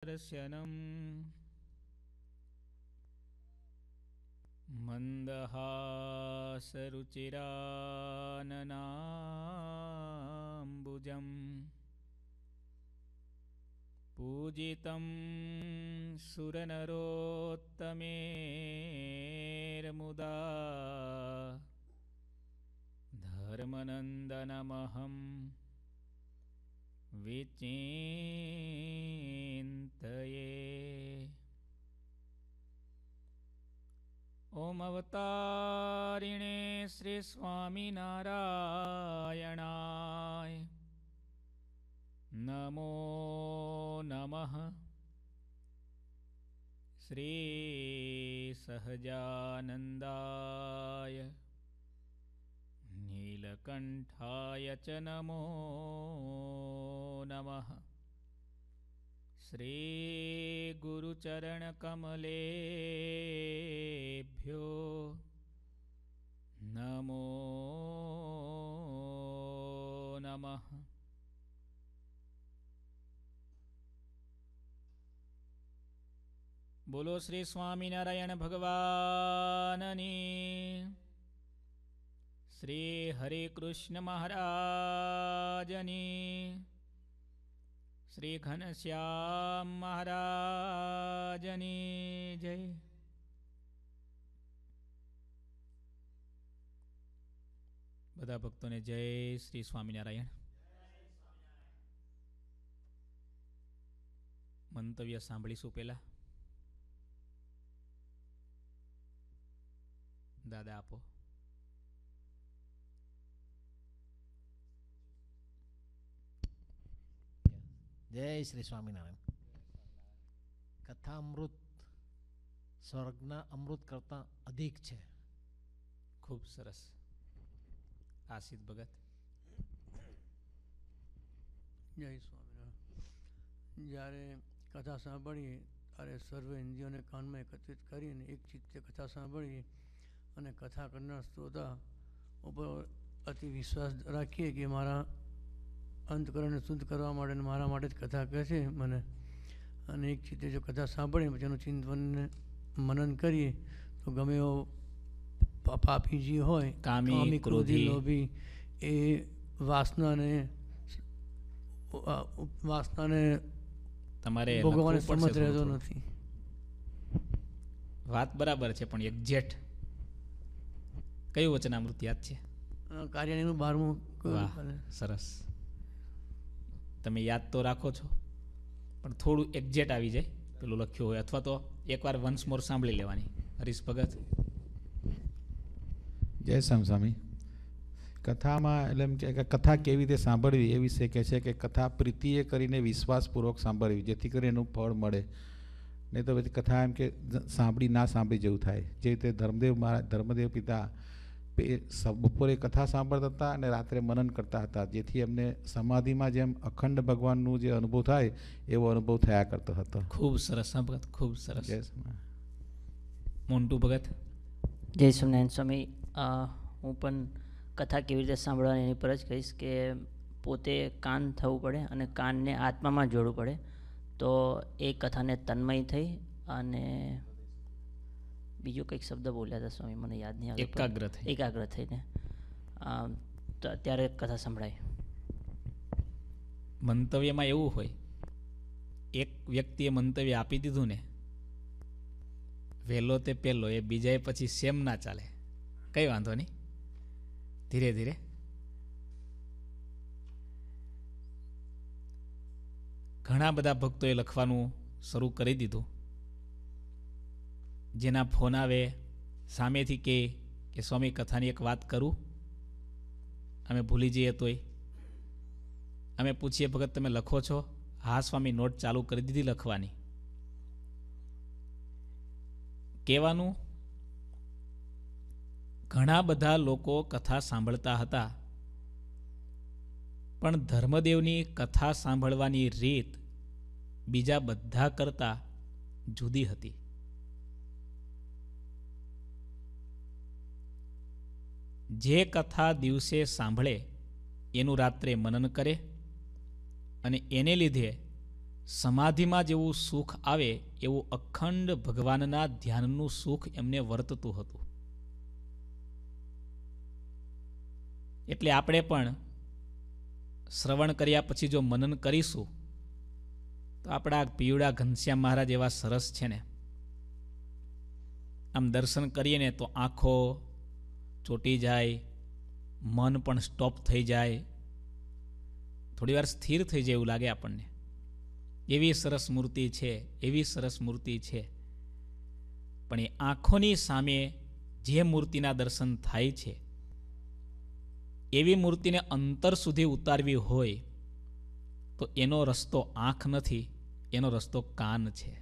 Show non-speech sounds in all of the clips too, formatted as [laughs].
दर्शनम् मन्दहासरुचिराननाम्बुजं पूजितं सुरनरोत्तमेर्मुदा धर्मनन्दनमहम् विचिन्तये ॐ अवतारिणे श्रीस्वामिनारायणाय नमो नमः श्रीसहजानन्दाय नीलकण्ठाय च नमो नमः श्रीगुरुचरणकमलेभ्यो नमो नमः बोलो भगवाननी શ્રી હરે કૃષ્ણ મહારાજની શ્રી ઘનશ્યામ મહારાજની જય બધા ભક્તોને જય શ્રી સ્વામિનારાયણ મંતવ્ય સાંભળીશું પહેલા દાદા આપો જય શ્રી સ્વામિનારાયણ કથા અમૃત સ્વર્ગના અમૃત કરતાં અધિક છે ખૂબ સરસ આશિત ભગત જય સ્વામિનારાયણ જ્યારે કથા સાંભળીએ ત્યારે સર્વે ઇન્દ્રિયોને કાનમાં એકત્રિત કરીને એક ચિત્તે કથા સાંભળીએ અને કથા કરનાર શ્રોતા ઉપર અતિ વિશ્વાસ રાખીએ કે મારા અંતકરણને શુદ્ધ કરવા માટે મારા માટે જ કથા કહે છે મને અને એક ચિત્તે જો કથા સાંભળીએ પછી એનું ચિંતવનને મનન કરીએ તો ગમે એવો પાપી જે હોય કામી ક્રોધી લોભી એ વાસનાને વાસનાને તમારે ભોગવવાની સમજ રહેતો નથી વાત બરાબર છે પણ એક્ઝેક્ટ કયું વચનામૃત યાદ છે કાર્યનું બારમું સરસ તમે યાદ તો રાખો છો પણ થોડું એક્ઝેટ આવી જાય પેલું લખ્યું હોય અથવા તો એકવાર વન્સ મોર સાંભળી લેવાની હરીશ ભગત જય સ્વામી કથામાં એટલે એમ કે કથા કેવી રીતે સાંભળવી એ વિશે કહે છે કે કથા પ્રીતિએ કરીને વિશ્વાસપૂર્વક સાંભળવી જેથી કરીને એનું ફળ મળે નહીં તો પછી કથા એમ કે સાંભળી ના સાંભળી જેવું થાય જે રીતે ધર્મદેવ મહારાજ ધર્મદેવ પિતા બપોરે કથા સાંભળતા હતા અને રાત્રે મનન કરતા હતા જેથી એમને સમાધિમાં જેમ અખંડ ભગવાનનું જે અનુભવ થાય એવો અનુભવ થયા કરતો હતો ખૂબ સરસ ભગત ખૂબ સરસ મોન્ટુ ભગત જય સ્વામિનારાયણ સ્વામી હું પણ કથા કેવી રીતે સાંભળવાની એની પર જ કહીશ કે પોતે કાન થવું પડે અને કાનને આત્મામાં જોડવું પડે તો એ કથાને તન્મય થઈ અને બીજો કંઈક શબ્દ બોલ્યા હતા સ્વામી મને યાદ નહીં આવે એકાગ્ર થઈ એકાગ્ર થઈને તો અત્યારે કથા સંભળાય મંતવ્યમાં એવું હોય એક વ્યક્તિએ મંતવ્ય આપી દીધું ને વહેલો તે પહેલો એ બીજાએ પછી સેમ ના ચાલે કંઈ વાંધો નહીં ધીરે ધીરે ઘણા બધા ભક્તોએ લખવાનું શરૂ કરી દીધું જેના ફોન આવે સામેથી કહે કે સ્વામી કથાની એક વાત કરું અમે ભૂલી જઈએ તોય અમે પૂછીએ ભગત તમે લખો છો હા સ્વામી નોટ ચાલુ કરી દીધી લખવાની કહેવાનું ઘણા બધા લોકો કથા સાંભળતા હતા પણ ધર્મદેવની કથા સાંભળવાની રીત બીજા બધા કરતાં જુદી હતી જે કથા દિવસે સાંભળે એનું રાત્રે મનન કરે અને એને લીધે સમાધિમાં જેવું સુખ આવે એવું અખંડ ભગવાનના ધ્યાનનું સુખ એમને વર્તતું હતું એટલે આપણે પણ શ્રવણ કર્યા પછી જો મનન કરીશું તો આપણા પીયુડા ઘનશ્યામ મહારાજ એવા સરસ છે ને આમ દર્શન કરીએ ને તો આંખો ચોટી જાય મન પણ સ્ટોપ થઈ જાય થોડી વાર સ્થિર થઈ જાય એવું લાગે આપણને એવી સરસ મૂર્તિ છે એવી સરસ મૂર્તિ છે પણ એ આંખોની સામે જે મૂર્તિના દર્શન થાય છે એવી મૂર્તિને અંતર સુધી ઉતારવી હોય તો એનો રસ્તો આંખ નથી એનો રસ્તો કાન છે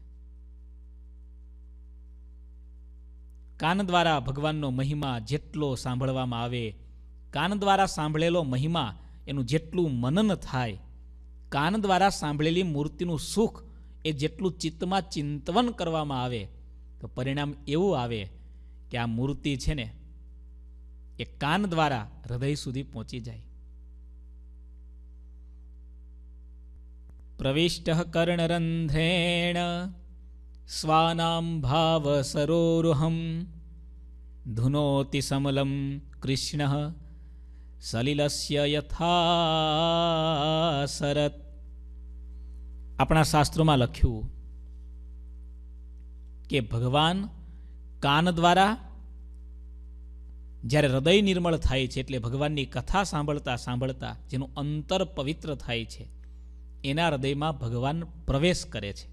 કાન દ્વારા ભગવાનનો મહિમા જેટલો સાંભળવામાં આવે કાન દ્વારા સાંભળેલો મહિમા એનું જેટલું મનન થાય કાન દ્વારા સાંભળેલી મૂર્તિનું સુખ એ જેટલું ચિત્તમાં ચિંતવન કરવામાં આવે તો પરિણામ એવું આવે કે આ મૂર્તિ છે ને એ કાન દ્વારા હૃદય સુધી પહોંચી જાય પ્રવિષ્ટ કર્ણરંધ્રેણ स्वानां भावसरोरुहं धुनोति કૃષ્ણ સલિલસ્ય યથા સરત આપણા શાસ્ત્રોમાં લખ્યું કે ભગવાન કાન દ્વારા જ્યારે હૃદય નિર્મળ થાય છે એટલે ભગવાનની કથા સાંભળતા સાંભળતા જેનું અંતર પવિત્ર થાય છે એના હૃદયમાં ભગવાન પ્રવેશ કરે છે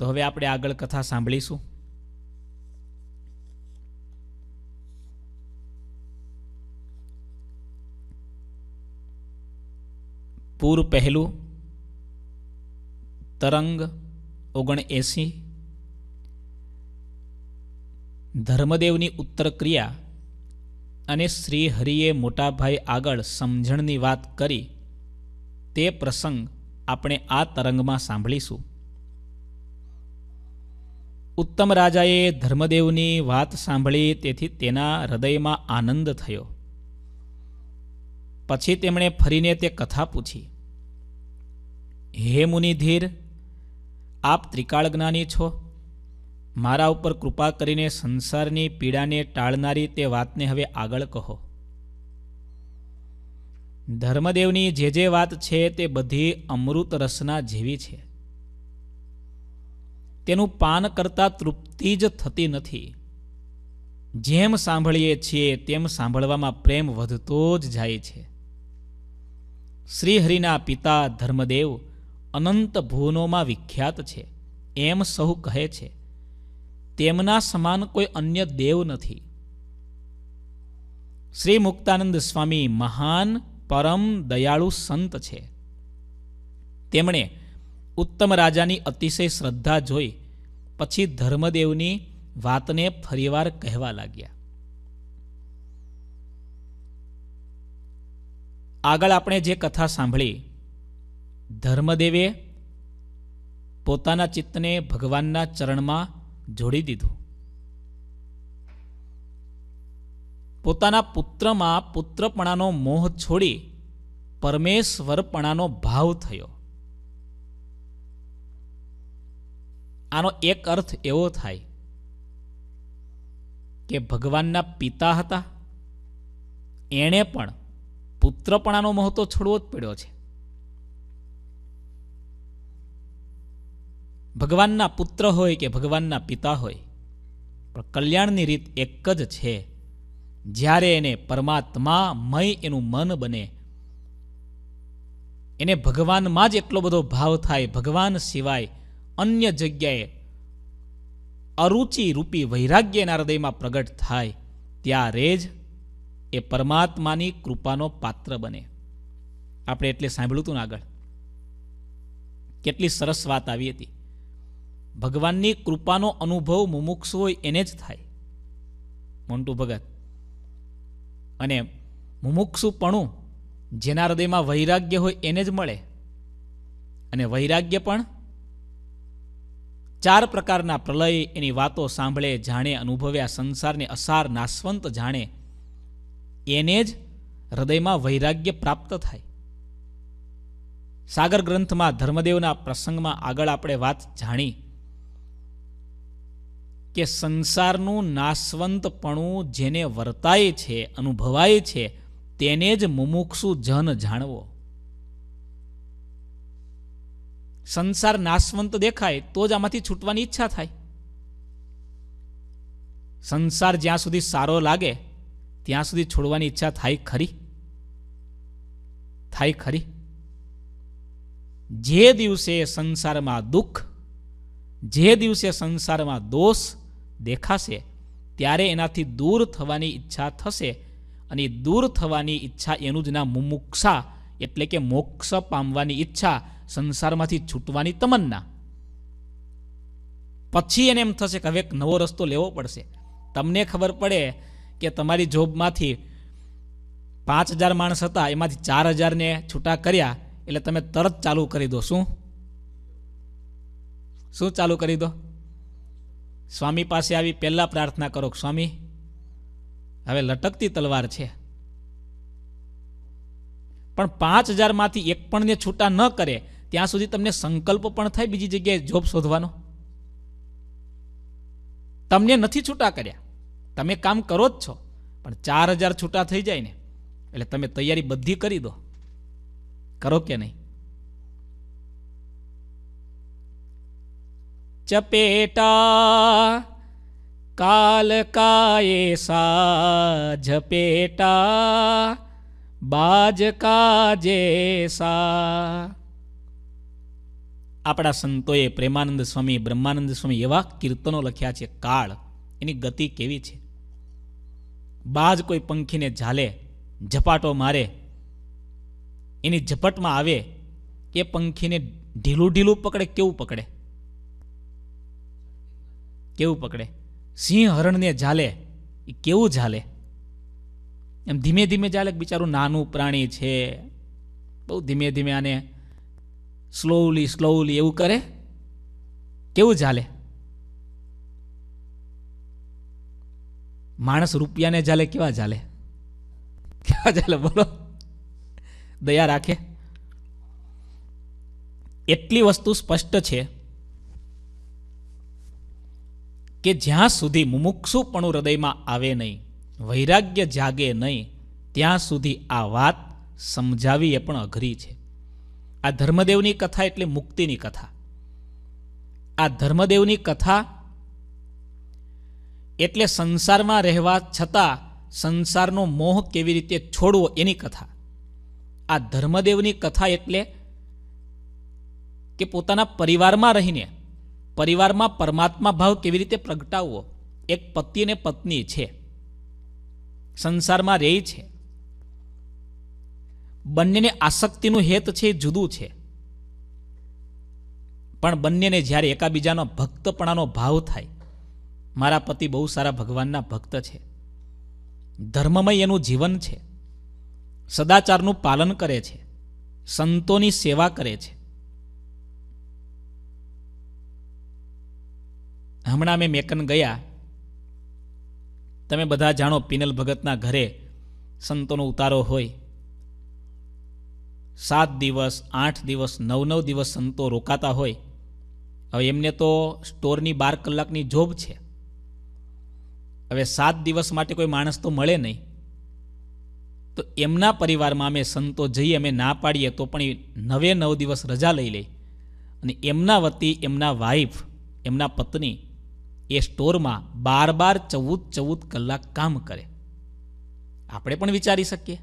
તો હવે આપણે આગળ કથા સાંભળીશું પૂર પહેલું તરંગ ઓગણએંસી ધર્મદેવની ઉત્તર ક્રિયા અને શ્રી હરિએ મોટાભાઈ આગળ સમજણની વાત કરી તે પ્રસંગ આપણે આ તરંગમાં સાંભળીશું ઉત્તમ રાજાએ ધર્મદેવની વાત સાંભળી તેથી તેના હૃદયમાં આનંદ થયો પછી તેમણે ફરીને તે કથા પૂછી હે મુનિધીર આપ ત્રિકાળ જ્ઞાની છો મારા ઉપર કૃપા કરીને સંસારની પીડાને ટાળનારી તે વાતને હવે આગળ કહો ધર્મદેવની જે જે વાત છે તે બધી અમૃત રસના જેવી છે તેનું પાન કરતાં તૃપ્તિ જ થતી નથી જેમ સાંભળીએ છીએ તેમ સાંભળવામાં પ્રેમ વધતો જ જાય છે શ્રીહરિના પિતા ધર્મદેવ અનંત ભુવનોમાં વિખ્યાત છે એમ સહુ કહે છે તેમના સમાન કોઈ અન્ય દેવ નથી શ્રી મુક્તાનંદ સ્વામી મહાન પરમ દયાળુ સંત છે તેમણે ઉત્તમ રાજાની અતિશય શ્રદ્ધા જોઈ પછી ધર્મદેવની વાતને ફરીવાર કહેવા લાગ્યા આગળ આપણે જે કથા સાંભળી ધર્મદેવે પોતાના ચિત્તને ભગવાનના ચરણમાં જોડી દીધું પોતાના પુત્રમાં પુત્રપણાનો મોહ છોડી પરમેશ્વરપણાનો ભાવ થયો આનો એક અર્થ એવો થાય કે ભગવાનના પિતા હતા એણે પણ પુત્રપણાનો મહત્વ છોડવો જ પડ્યો છે ભગવાનના પુત્ર હોય કે ભગવાનના પિતા હોય પણ કલ્યાણની રીત એક જ છે જ્યારે એને પરમાત્મા મય એનું મન બને એને ભગવાનમાં જ એટલો બધો ભાવ થાય ભગવાન સિવાય અન્ય જગ્યાએ અરુચિ રૂપી વૈરાગ્યના હૃદયમાં પ્રગટ થાય ત્યારે જ એ પરમાત્માની કૃપાનો પાત્ર બને આપણે એટલે સાંભળ્યું હતું ને આગળ કેટલી સરસ વાત આવી હતી ભગવાનની કૃપાનો અનુભવ મુમુક્ષ હોય એને જ થાય મોન્ટુ ભગત અને મુમુક્ષુપણું જેના હૃદયમાં વૈરાગ્ય હોય એને જ મળે અને વૈરાગ્ય પણ ચાર પ્રકારના પ્રલય એની વાતો સાંભળે જાણે અનુભવ્યા સંસારને અસાર નાસવંત જાણે એને જ હૃદયમાં વૈરાગ્ય પ્રાપ્ત થાય સાગર ગ્રંથમાં ધર્મદેવના પ્રસંગમાં આગળ આપણે વાત જાણી કે સંસારનું નાસવંતપણું જેને વર્તાય છે અનુભવાય છે તેને જ મુમુક્ષુ જન જાણવો સંસાર નાશવંત દેખાય તો જ આમાંથી છૂટવાની ઈચ્છા થાય સંસાર જ્યાં સુધી સારો લાગે ત્યાં સુધી છોડવાની ઈચ્છા થાય ખરી થાય ખરી જે દિવસે સંસારમાં દુઃખ જે દિવસે સંસારમાં દોષ દેખાશે ત્યારે એનાથી દૂર થવાની ઈચ્છા થશે અને દૂર થવાની ઈચ્છા એનું જ નામ મુમુક્ષા એટલે કે મોક્ષ પામવાની ઈચ્છા સંસારમાંથી છૂટવાની તમન્ના પછી એને એમ થશે કે હવે એક નવો રસ્તો લેવો પડશે તમને ખબર પડે કે તમારી જોબમાંથી પાંચ હજાર માણસ હતા એમાંથી ચાર હજારને છૂટા કર્યા એટલે તમે તરત ચાલુ કરી દો શું શું ચાલુ કરી દો સ્વામી પાસે આવી પહેલાં પ્રાર્થના કરો સ્વામી હવે લટકતી તલવાર છે પણ પાંચ હજારમાંથી એક પણને છૂટા ન કરે ત્યાં સુધી તમને સંકલ્પ પણ થાય બીજી જગ્યાએ જોબ શોધવાનો તમને નથી છૂટા કર્યા તમે કામ કરો જ છો પણ ચાર હજાર છૂટા થઈ જાય ને એટલે તમે તૈયારી બધી કરી દો કરો કે નહીં ચપેટા કાલ કાયે સા ઝપેટા બાજ કાજે સા આપણા સંતોએ પ્રેમાનંદ સ્વામી બ્રહ્માનંદ સ્વામી એવા કીર્તનો લખ્યા છે કાળ એની ગતિ કેવી છે બાજ કોઈ પંખીને ઝાલે ઝપાટો મારે એની ઝપટમાં આવે એ પંખીને ઢીલું ઢીલું પકડે કેવું પકડે કેવું પકડે સિંહ હરણને ઝાલે એ કેવું ઝાલે એમ ધીમે ધીમે ઝાલે બિચારું નાનું પ્રાણી છે બહુ ધીમે ધીમે આને સ્લોલી સ્લોલી એવું કરે કેવું ચાલે માણસ રૂપિયાને ચાલે કેવા ચાલે કેવા ચાલે બોલો દયા રાખે એટલી વસ્તુ સ્પષ્ટ છે કે જ્યાં સુધી મુમુક્ષુપણું હૃદયમાં આવે નહીં વૈરાગ્ય જાગે નહીં ત્યાં સુધી આ વાત સમજાવી એ પણ અઘરી છે આ ધર્મદેવની કથા એટલે મુક્તિની કથા આ ધર્મદેવની કથા એટલે સંસારમાં રહેવા છતાં સંસારનો મોહ કેવી રીતે છોડવો એની કથા આ ધર્મદેવની કથા એટલે કે પોતાના પરિવારમાં રહીને પરિવારમાં પરમાત્મા ભાવ કેવી રીતે પ્રગટાવવો એક પતિ અને પત્ની છે સંસારમાં રહે છે બંનેની આસક્તિનું હેત છે એ જુદું છે પણ બંનેને જ્યારે એકાબીજાનો ભક્તપણાનો ભાવ થાય મારા પતિ બહુ સારા ભગવાનના ભક્ત છે ધર્મમય એનું જીવન છે સદાચારનું પાલન કરે છે સંતોની સેવા કરે છે હમણાં મેં મેકન ગયા તમે બધા જાણો પિનલ ભગતના ઘરે સંતોનો ઉતારો હોય સાત દિવસ આઠ દિવસ નવ નવ દિવસ સંતો રોકાતા હોય હવે એમને તો સ્ટોરની બાર કલાકની જોબ છે હવે સાત દિવસ માટે કોઈ માણસ તો મળે નહીં તો એમના પરિવારમાં અમે સંતો જઈએ અમે ના પાડીએ તો પણ નવે નવ દિવસ રજા લઈ લે અને એમના વતી એમના વાઈફ એમના પત્ની એ સ્ટોરમાં બાર બાર ચૌદ ચૌદ કલાક કામ કરે આપણે પણ વિચારી શકીએ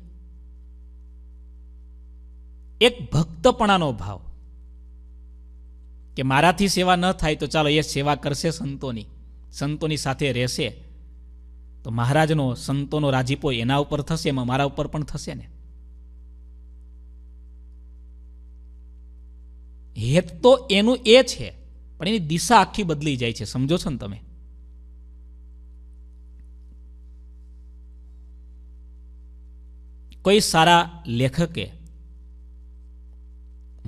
એક ભક્તપણાનો ભાવ કે મારાથી સેવા ન થાય તો ચાલો એ સેવા કરશે સંતોની સંતોની સાથે રહેશે તો મહારાજનો સંતોનો રાજીપો એના ઉપર થશે એમાં મારા ઉપર પણ થશે ને હેત તો એનું એ છે પણ એની દિશા આખી બદલી જાય છે સમજો છો ને તમે કોઈ સારા લેખકે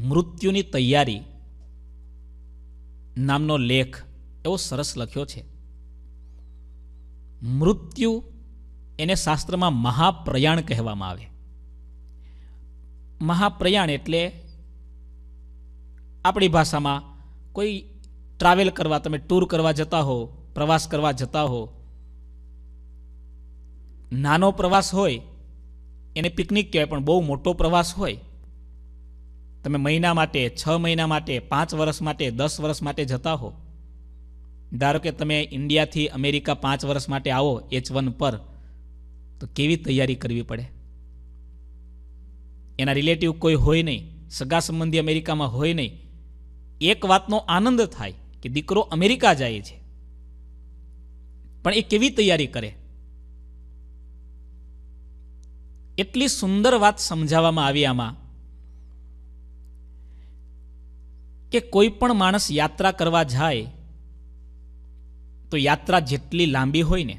મૃત્યુની તૈયારી નામનો લેખ એવો સરસ લખ્યો છે મૃત્યુ એને શાસ્ત્રમાં મહાપ્રયાણ કહેવામાં આવે મહાપ્રયાણ એટલે આપણી ભાષામાં કોઈ ટ્રાવેલ કરવા તમે ટૂર કરવા જતા હો પ્રવાસ કરવા જતા હો નાનો પ્રવાસ હોય એને પિકનિક કહેવાય પણ બહુ મોટો પ્રવાસ હોય તમે મહિના માટે છ મહિના માટે પાંચ વર્ષ માટે દસ વર્ષ માટે જતા હો ધારો કે તમે ઇન્ડિયાથી અમેરિકા પાંચ વર્ષ માટે આવો એચ વન પર તો કેવી તૈયારી કરવી પડે એના રિલેટિવ કોઈ હોય નહીં સગા સંબંધી અમેરિકામાં હોય નહીં એક વાતનો આનંદ થાય કે દીકરો અમેરિકા જાય છે પણ એ કેવી તૈયારી કરે એટલી સુંદર વાત સમજાવવામાં આવી આમાં કે કોઈ પણ માણસ યાત્રા કરવા જાય તો યાત્રા જેટલી લાંબી હોય ને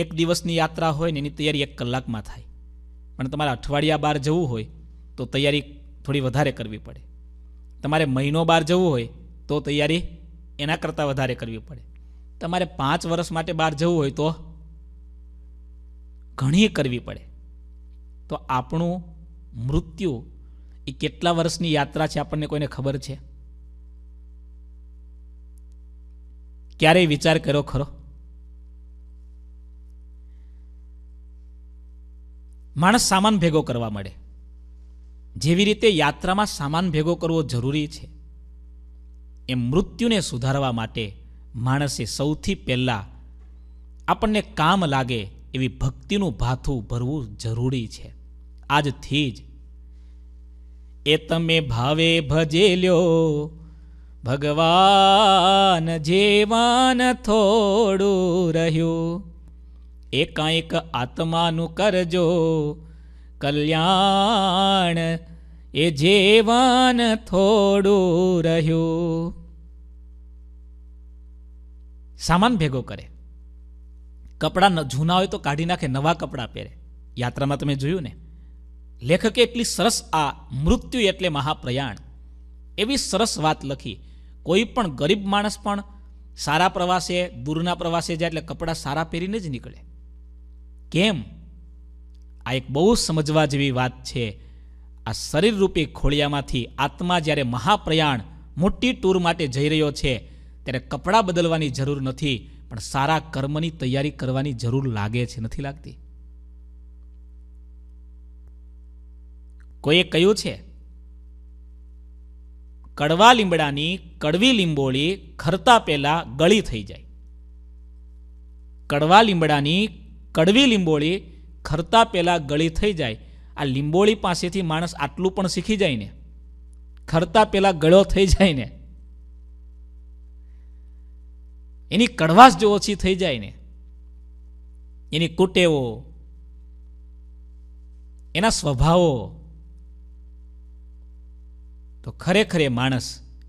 એક દિવસની યાત્રા હોય ને એની તૈયારી એક કલાકમાં થાય પણ તમારે અઠવાડિયા બહાર જવું હોય તો તૈયારી થોડી વધારે કરવી પડે તમારે મહિનો બહાર જવું હોય તો તૈયારી એના કરતાં વધારે કરવી પડે તમારે પાંચ વર્ષ માટે બહાર જવું હોય તો ઘણી કરવી પડે તો આપણું મૃત્યુ એ કેટલા વર્ષની યાત્રા છે આપણને કોઈને ખબર છે ક્યારેય વિચાર કર્યો ખરો માણસ સામાન ભેગો કરવા મળે જેવી રીતે યાત્રામાં સામાન ભેગો કરવો જરૂરી છે એ મૃત્યુને સુધારવા માટે માણસે સૌથી પહેલાં આપણને કામ લાગે એવી ભક્તિનું ભાથું ભરવું જરૂરી છે આજથી જ એ તમે ભાવે ભજેલ્યો ભગવાન જીવન થોડું રહ્યું એકાએક આત્માનું કરજો કલ્યાણ એ જીવન થોડું રહ્યું સામાન ભેગો કરે કપડાં જૂના હોય તો કાઢી નાખે નવા કપડાં પહેરે યાત્રામાં તમે જોયું ને લેખકે એટલી સરસ આ મૃત્યુ એટલે મહાપ્રયાણ એવી સરસ વાત લખી કોઈ પણ ગરીબ માણસ પણ સારા પ્રવાસે દૂરના પ્રવાસે જાય એટલે કપડાં સારા પહેરીને જ નીકળે કેમ આ એક બહુ સમજવા જેવી વાત છે આ શરીરરૂપી ખોળિયામાંથી આત્મા જ્યારે મહાપ્રયાણ મોટી ટૂર માટે જઈ રહ્યો છે ત્યારે કપડાં બદલવાની જરૂર નથી પણ સારા કર્મની તૈયારી કરવાની જરૂર લાગે છે નથી લાગતી કોઈએ કહ્યું છે કડવા લીમડાની કડવી લીંબોળી ખરતા પહેલાં ગળી થઈ જાય કડવા લીંબડાની કડવી લીંબોળી ખરતા પહેલાં ગળી થઈ જાય આ લીંબોળી પાસેથી માણસ આટલું પણ શીખી જાય ને ખરતા પહેલાં ગળો થઈ જાય ને એની કડવાશ જો ઓછી થઈ જાય ને એની કુટેવો એના સ્વભાવો તો ખરેખર એ માણસ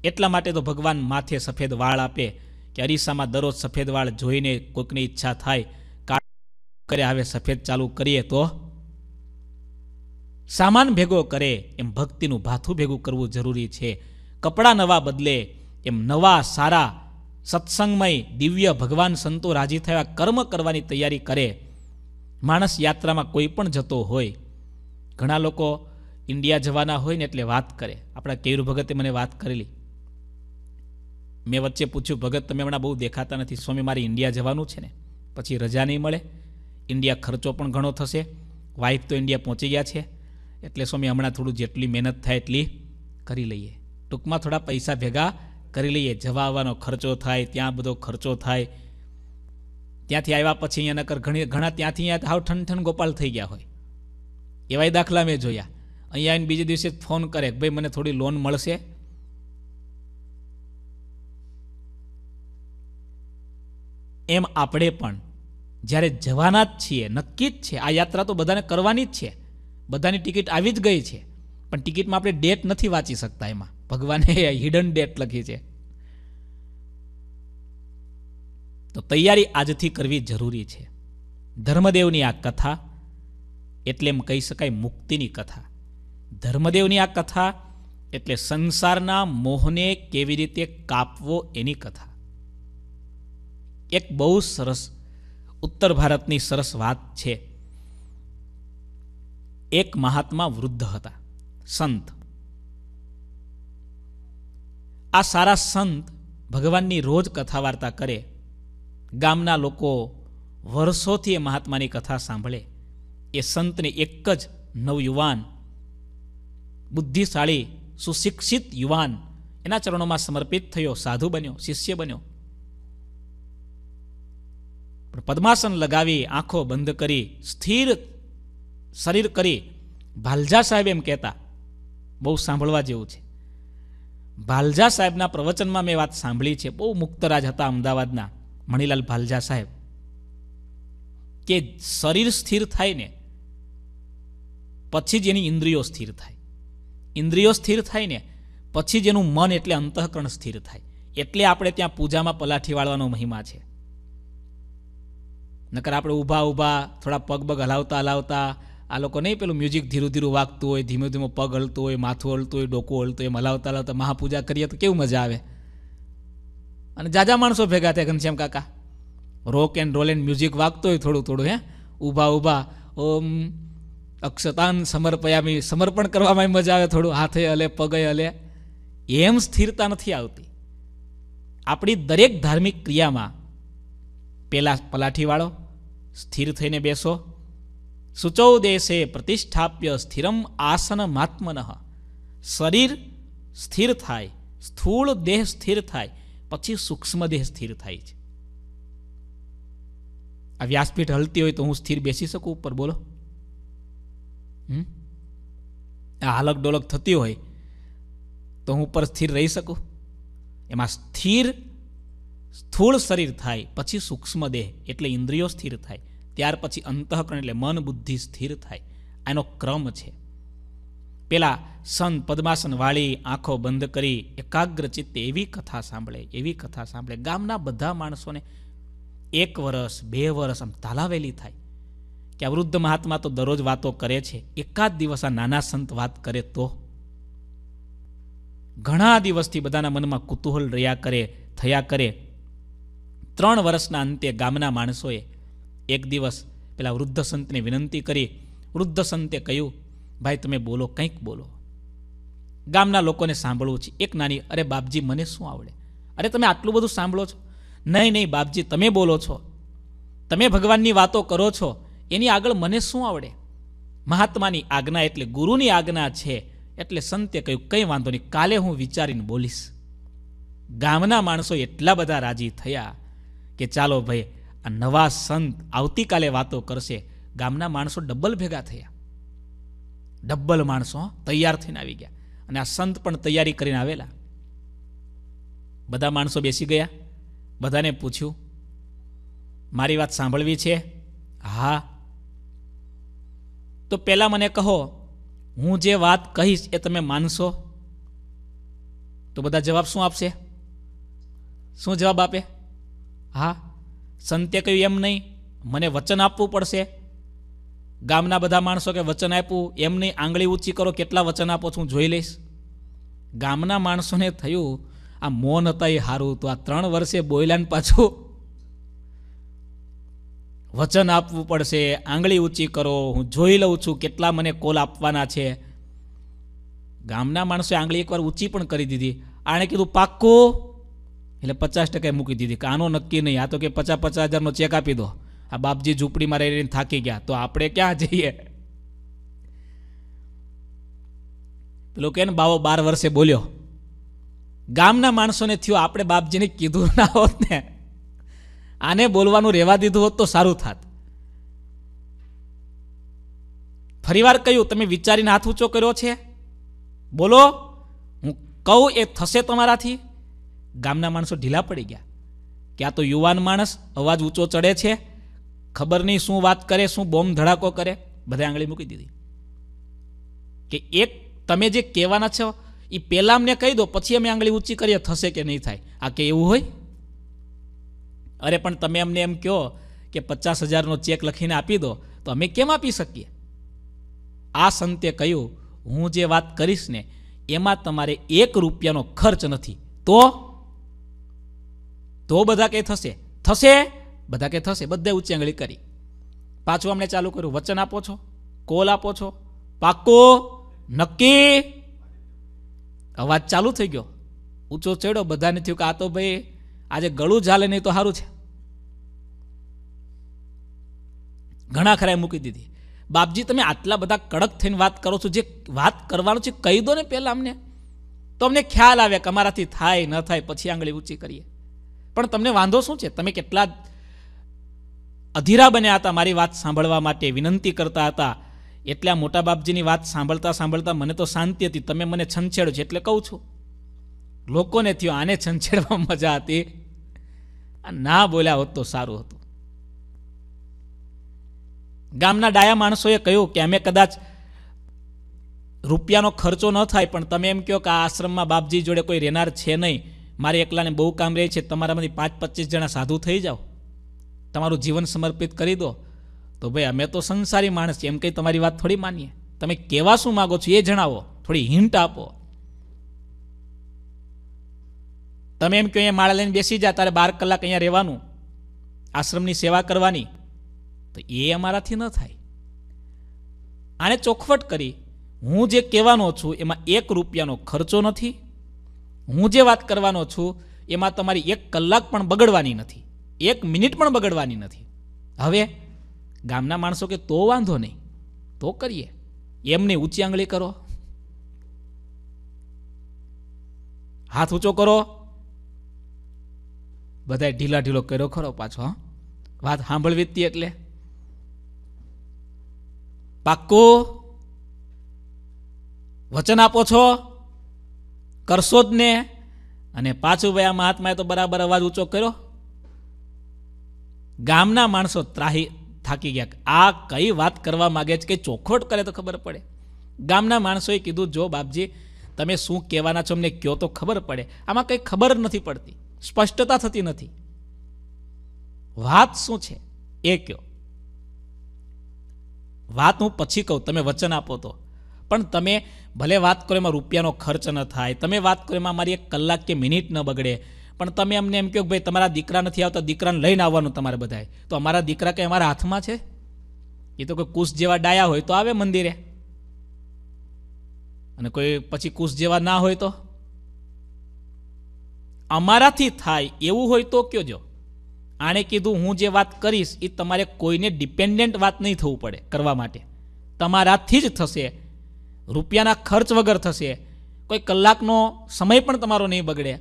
એટલા માટે તો ભગવાન માથે સફેદ વાળ આપે કે અરીસામાં દરરોજ સફેદ વાળ જોઈને કોઈકની ઈચ્છા થાય કાળ કરે હવે સફેદ ચાલુ કરીએ તો સામાન ભેગો કરે એમ ભક્તિનું ભાથું ભેગું કરવું જરૂરી છે કપડાં નવા બદલે એમ નવા સારા સત્સંગમય દિવ્ય ભગવાન સંતો રાજી થયા કર્મ કરવાની તૈયારી કરે માણસ યાત્રામાં કોઈ પણ જતો હોય ઘણા લોકો ઇન્ડિયા જવાના હોય ને એટલે વાત કરે આપણા કેયુર ભગતે મને વાત કરેલી મેં વચ્ચે પૂછ્યું ભગત તમે હમણાં બહુ દેખાતા નથી સ્વામી મારે ઇન્ડિયા જવાનું છે ને પછી રજા નહીં મળે ઇન્ડિયા ખર્ચો પણ ઘણો થશે વાઈફ તો ઇન્ડિયા પહોંચી ગયા છે એટલે સ્વામી હમણાં થોડું જેટલી મહેનત થાય એટલી કરી લઈએ ટૂંકમાં થોડા પૈસા ભેગા કરી લઈએ જવા આવવાનો ખર્ચો થાય ત્યાં બધો ખર્ચો થાય ત્યાંથી આવ્યા પછી અહીંયા નકર ઘણી ઘણા ત્યાંથી અહીંયા હાવ ઠંડ ઠન ગોપાલ થઈ ગયા હોય એવાય દાખલા મેં જોયા અહીંયા આવીને બીજે દિવસે ફોન કરે ભાઈ મને થોડી લોન મળશે એમ આપણે પણ જ્યારે જવાના જ છીએ નક્કી જ છે આ યાત્રા તો બધાને કરવાની જ છે બધાની ટિકિટ આવી જ ગઈ છે પણ ટિકિટમાં આપણે ડેટ નથી વાંચી શકતા એમાં ભગવાને હિડન [laughs] ડેટ લખી છે તો તૈયારી આજથી કરવી જરૂરી છે ધર્મદેવની આ કથા એટલે એમ કહી શકાય મુક્તિની કથા ધર્મદેવની આ કથા એટલે સંસારના મોહને કેવી રીતે કાપવો એની કથા એક બહુ સરસ ઉત્તર ભારતની સરસ વાત છે એક મહાત્મા વૃદ્ધ હતા સંત આ સારા સંત ભગવાનની રોજ કથા વાર્તા કરે ગામના લોકો વર્ષોથી એ મહાત્માની કથા સાંભળે એ સંતને એક જ નવયુવાન બુદ્ધિશાળી સુશિક્ષિત યુવાન એના ચરણોમાં સમર્પિત થયો સાધુ બન્યો શિષ્ય બન્યો પણ પદ્માસન લગાવી આંખો બંધ કરી સ્થિર શરીર કરી ભાલજા સાહેબ એમ કહેતા બહુ સાંભળવા જેવું છે ભાલજા સાહેબના પ્રવચનમાં મેં વાત સાંભળી છે બહુ મુક્તરાજ હતા અમદાવાદના મણિલાલ ભાલજા સાહેબ કે શરીર સ્થિર થાય ને પછી જ એની ઇન્દ્રિયો સ્થિર થાય ઇન્દ્રિયો સ્થિર થાય ને પછી જેનું મન એટલે અંતઃકરણ સ્થિર થાય એટલે આપણે ત્યાં પૂજામાં પલાઠી વાળવાનો મહિમા છે નકર આપણે ઊભા ઊભા થોડા પગ પગ હલાવતા હલાવતા આ લોકો નહીં પેલું મ્યુઝિક ધીરું ધીરું વાગતું હોય ધીમે ધીમે પગ હલતું હોય માથું હલતું હોય ડોકો હલતું હોય એમ હલાવતા હલાવતા મહાપૂજા કરીએ તો કેવું મજા આવે અને જાજા માણસો ભેગા થયા ઘનશ્યામ કાકા rock and roll and music વાગતું હોય થોડું થોડું હે ઊભા ઊભા ઓમ અક્ષતાન સમર્પયામી સમર્પણ કરવામાં મજા આવે થોડું હાથે હલે પગે હલે એમ સ્થિરતા નથી આવતી આપણી દરેક ધાર્મિક ક્રિયામાં પેલા પલાઠીવાળો સ્થિર થઈને બેસો સુચૌ દેશે પ્રતિષ્ઠાપ્ય સ્થિરમ આસન માત્મન શરીર સ્થિર થાય સ્થૂળ દેહ સ્થિર થાય પછી સૂક્ષ્મ દેહ સ્થિર થાય છે આ વ્યાસપીઠ હલતી હોય તો હું સ્થિર બેસી શકું ઉપર બોલો આ હાલક ડોલક થતી હોય તો હું ઉપર સ્થિર રહી શકું એમાં સ્થિર સ્થૂળ શરીર થાય પછી સૂક્ષ્મ દેહ એટલે ઇન્દ્રિયો સ્થિર થાય ત્યાર પછી અંતઃકરણ એટલે મન બુદ્ધિ સ્થિર થાય આનો ક્રમ છે પેલા સન પદ્માસન વાળી આંખો બંધ કરી એકાગ્ર ચિત્તે એવી કથા સાંભળે એવી કથા સાંભળે ગામના બધા માણસોને એક વર્ષ બે વર્ષ આમ તાલાવેલી થાય કે આ વૃદ્ધ મહાત્મા તો દરરોજ વાતો કરે છે એકાદ દિવસ આ નાના સંત વાત કરે તો ઘણા દિવસથી બધાના મનમાં કુતૂહલ રહ્યા કરે થયા કરે ત્રણ વર્ષના અંતે ગામના માણસોએ એક દિવસ પેલા વૃદ્ધ સંતને વિનંતી કરી વૃદ્ધ સંતે કહ્યું ભાઈ તમે બોલો કંઈક બોલો ગામના લોકોને સાંભળવું છે એક નાની અરે બાપજી મને શું આવડે અરે તમે આટલું બધું સાંભળો છો નહીં નહીં બાપજી તમે બોલો છો તમે ભગવાનની વાતો કરો છો એની આગળ મને શું આવડે મહાત્માની આજ્ઞા એટલે ગુરુની આજ્ઞા છે એટલે સંતે કહ્યું કંઈ વાંધો નહીં કાલે હું વિચારીને બોલીશ ગામના માણસો એટલા બધા રાજી થયા કે ચાલો ભાઈ આ નવા સંત આવતીકાલે વાતો કરશે ગામના માણસો ડબલ ભેગા થયા ડબલ માણસો તૈયાર થઈને આવી ગયા અને આ સંત પણ તૈયારી કરીને આવેલા બધા માણસો બેસી ગયા બધાને પૂછ્યું મારી વાત સાંભળવી છે હા તો પહેલાં મને કહો હું જે વાત કહીશ એ તમે માનશો તો બધા જવાબ શું આપશે શું જવાબ આપે હા સંતે કહ્યું એમ નહીં મને વચન આપવું પડશે ગામના બધા માણસો કે વચન આપ્યું એમ નહીં આંગળી ઊંચી કરો કેટલા વચન આપો છું જોઈ લઈશ ગામના માણસોને થયું આ મૌન હતા એ સારું તો આ ત્રણ વર્ષે બોયલાને પાછું વચન આપવું પડશે આંગળી ઊંચી કરો હું જોઈ લઉં છું કેટલા મને કોલ આપવાના છે ગામના માણસોએ આંગળી એકવાર ઊંચી પણ કરી દીધી આણે કીધું પાક્કું એટલે પચાસ ટકાએ મૂકી દીધી કે આનો નક્કી નહીં આ તો કે પચાસ પચાસ હજારનો ચેક આપી દો આ બાપજી ઝૂંપડીમાં રહીને થાકી ગયા તો આપણે ક્યાં જઈએ પેલો કે ને બાવો બાર વર્ષે બોલ્યો ગામના માણસોને થયું આપણે બાપજીને કીધું ના હોત ને આને બોલવાનું રહેવા દીધું હોત તો સારું થાત ફરીવાર કહ્યું તમે વિચારીને હાથ ઊંચો કર્યો છે બોલો હું કહું એ થશે તમારાથી ગામના માણસો ઢીલા પડી ગયા કે આ તો યુવાન માણસ અવાજ ઊંચો ચડે છે ખબર નહીં શું વાત કરે શું બોમ્બ ધડાકો કરે બધે આંગળી મૂકી દીધી કે એક તમે જે કહેવાના છો એ પહેલાં અમને કહી દો પછી અમે આંગળી ઊંચી કરીએ થશે કે નહીં થાય આ કે એવું હોય અરે પણ તમે અમને એમ કહો કે પચાસ હજારનો ચેક લખીને આપી દો તો અમે કેમ આપી શકીએ આ સંતે કહ્યું હું જે વાત કરીશ ને એમાં તમારે એક રૂપિયાનો ખર્ચ નથી તો તો બધા કે થશે થશે બધા કે થશે બધે ઉચ્ચ આંગળી કરી પાછું અમને ચાલુ કર્યું વચન આપો છો કોલ આપો છો પાક્કો નક્કી અવાજ ચાલુ થઈ ગયો ઊંચો ચડ્યો બધાને થયું કે આ તો ભાઈ આજે ગળું ઝાલે નહીં તો સારું છે ઘણા ખરા મૂકી દીધી બાપજી તમે આટલા બધા કડક થઈને વાત કરો છો જે વાત કરવાનું છે કહી દો ને પહેલાં અમને તો અમને ખ્યાલ આવે કે અમારાથી થાય ન થાય પછી આંગળી ઊંચી કરીએ પણ તમને વાંધો શું છે તમે કેટલા અધીરા બન્યા હતા મારી વાત સાંભળવા માટે વિનંતી કરતા હતા એટલે આ મોટા બાપજીની વાત સાંભળતા સાંભળતા મને તો શાંતિ હતી તમે મને છંછેડો છો એટલે કહું છું લોકોને થયો આને છંછેડવા મજા હતી ના બોલ્યા હોત તો સારું હતું ગામના ડાયા માણસોએ કહ્યું કે અમે કદાચ રૂપિયાનો ખર્ચો ન થાય પણ તમે એમ કહો કે આ આશ્રમમાં બાપજી જોડે કોઈ રહેનાર છે નહીં મારે એકલાને બહુ કામ રહે છે તમારામાંથી પાંચ પચીસ જણા સાધુ થઈ જાઓ તમારું જીવન સમર્પિત કરી દો તો ભાઈ અમે તો સંસારી માણસ છીએ એમ કંઈ તમારી વાત થોડી માનીએ તમે કેવા શું માગો છો એ જણાવો થોડી હિંટ આપો તમે એમ કે અહીંયા માળા લઈને બેસી જા તારે બાર કલાક અહીંયા રહેવાનું આશ્રમની સેવા કરવાની તો એ અમારાથી ન થાય આને ચોખવટ કરી હું જે કહેવાનો છું એમાં એક રૂપિયાનો ખર્ચો નથી હું જે વાત કરવાનો છું એમાં તમારી એક કલાક પણ બગડવાની નથી એક મિનિટ પણ બગડવાની નથી હવે ગામના માણસો કે તો વાંધો નહીં તો કરીએ એમને ઊંચી આંગળી કરો હાથ ઊંચો કરો બધાએ ઢીલા ઢીલો કર્યો ખરો પાછો વાત સાંભળવી હતી એટલે પાક્કો વચન આપો છો કરશો જ ને અને પાછું ભાઈ આ મહાત્માએ તો બરાબર અવાજ ઊંચો કર્યો ગામના માણસો ત્રાહી થાકી ગયા આ કઈ વાત કરવા માગે છે કે ચોખોટ કરે તો ખબર પડે ગામના માણસોએ કીધું જો બાપજી તમે શું કહેવાના છો અમને કયો તો ખબર પડે આમાં કંઈ ખબર નથી પડતી સ્પષ્ટતા થતી નથી વાત શું છે એ કયો વાત હું પછી કહું તમે વચન આપો તો પણ તમે ભલે વાત કરો એમાં રૂપિયાનો ખર્ચ ન થાય તમે વાત કરો એમાં મારી એક કલાક કે મિનિટ ન બગડે પણ તમે અમને એમ કહો કે ભાઈ તમારા દીકરા નથી આવતા દીકરાને લઈને આવવાનું તમારે બધાએ તો અમારા દીકરા કંઈ અમારા હાથમાં છે એ તો કોઈ કુશ જેવા ડાયા હોય તો આવે મંદિરે અને કોઈ પછી કુશ જેવા ના હોય તો અમારાથી થાય એવું હોય તો કયો જો આણે કીધું હું જે વાત કરીશ એ તમારે કોઈને ડિપેન્ડન્ટ વાત નહીં થવું પડે કરવા માટે તમારાથી જ થશે રૂપિયાના ખર્ચ વગર થશે કોઈ કલાકનો સમય પણ તમારો નહીં બગડે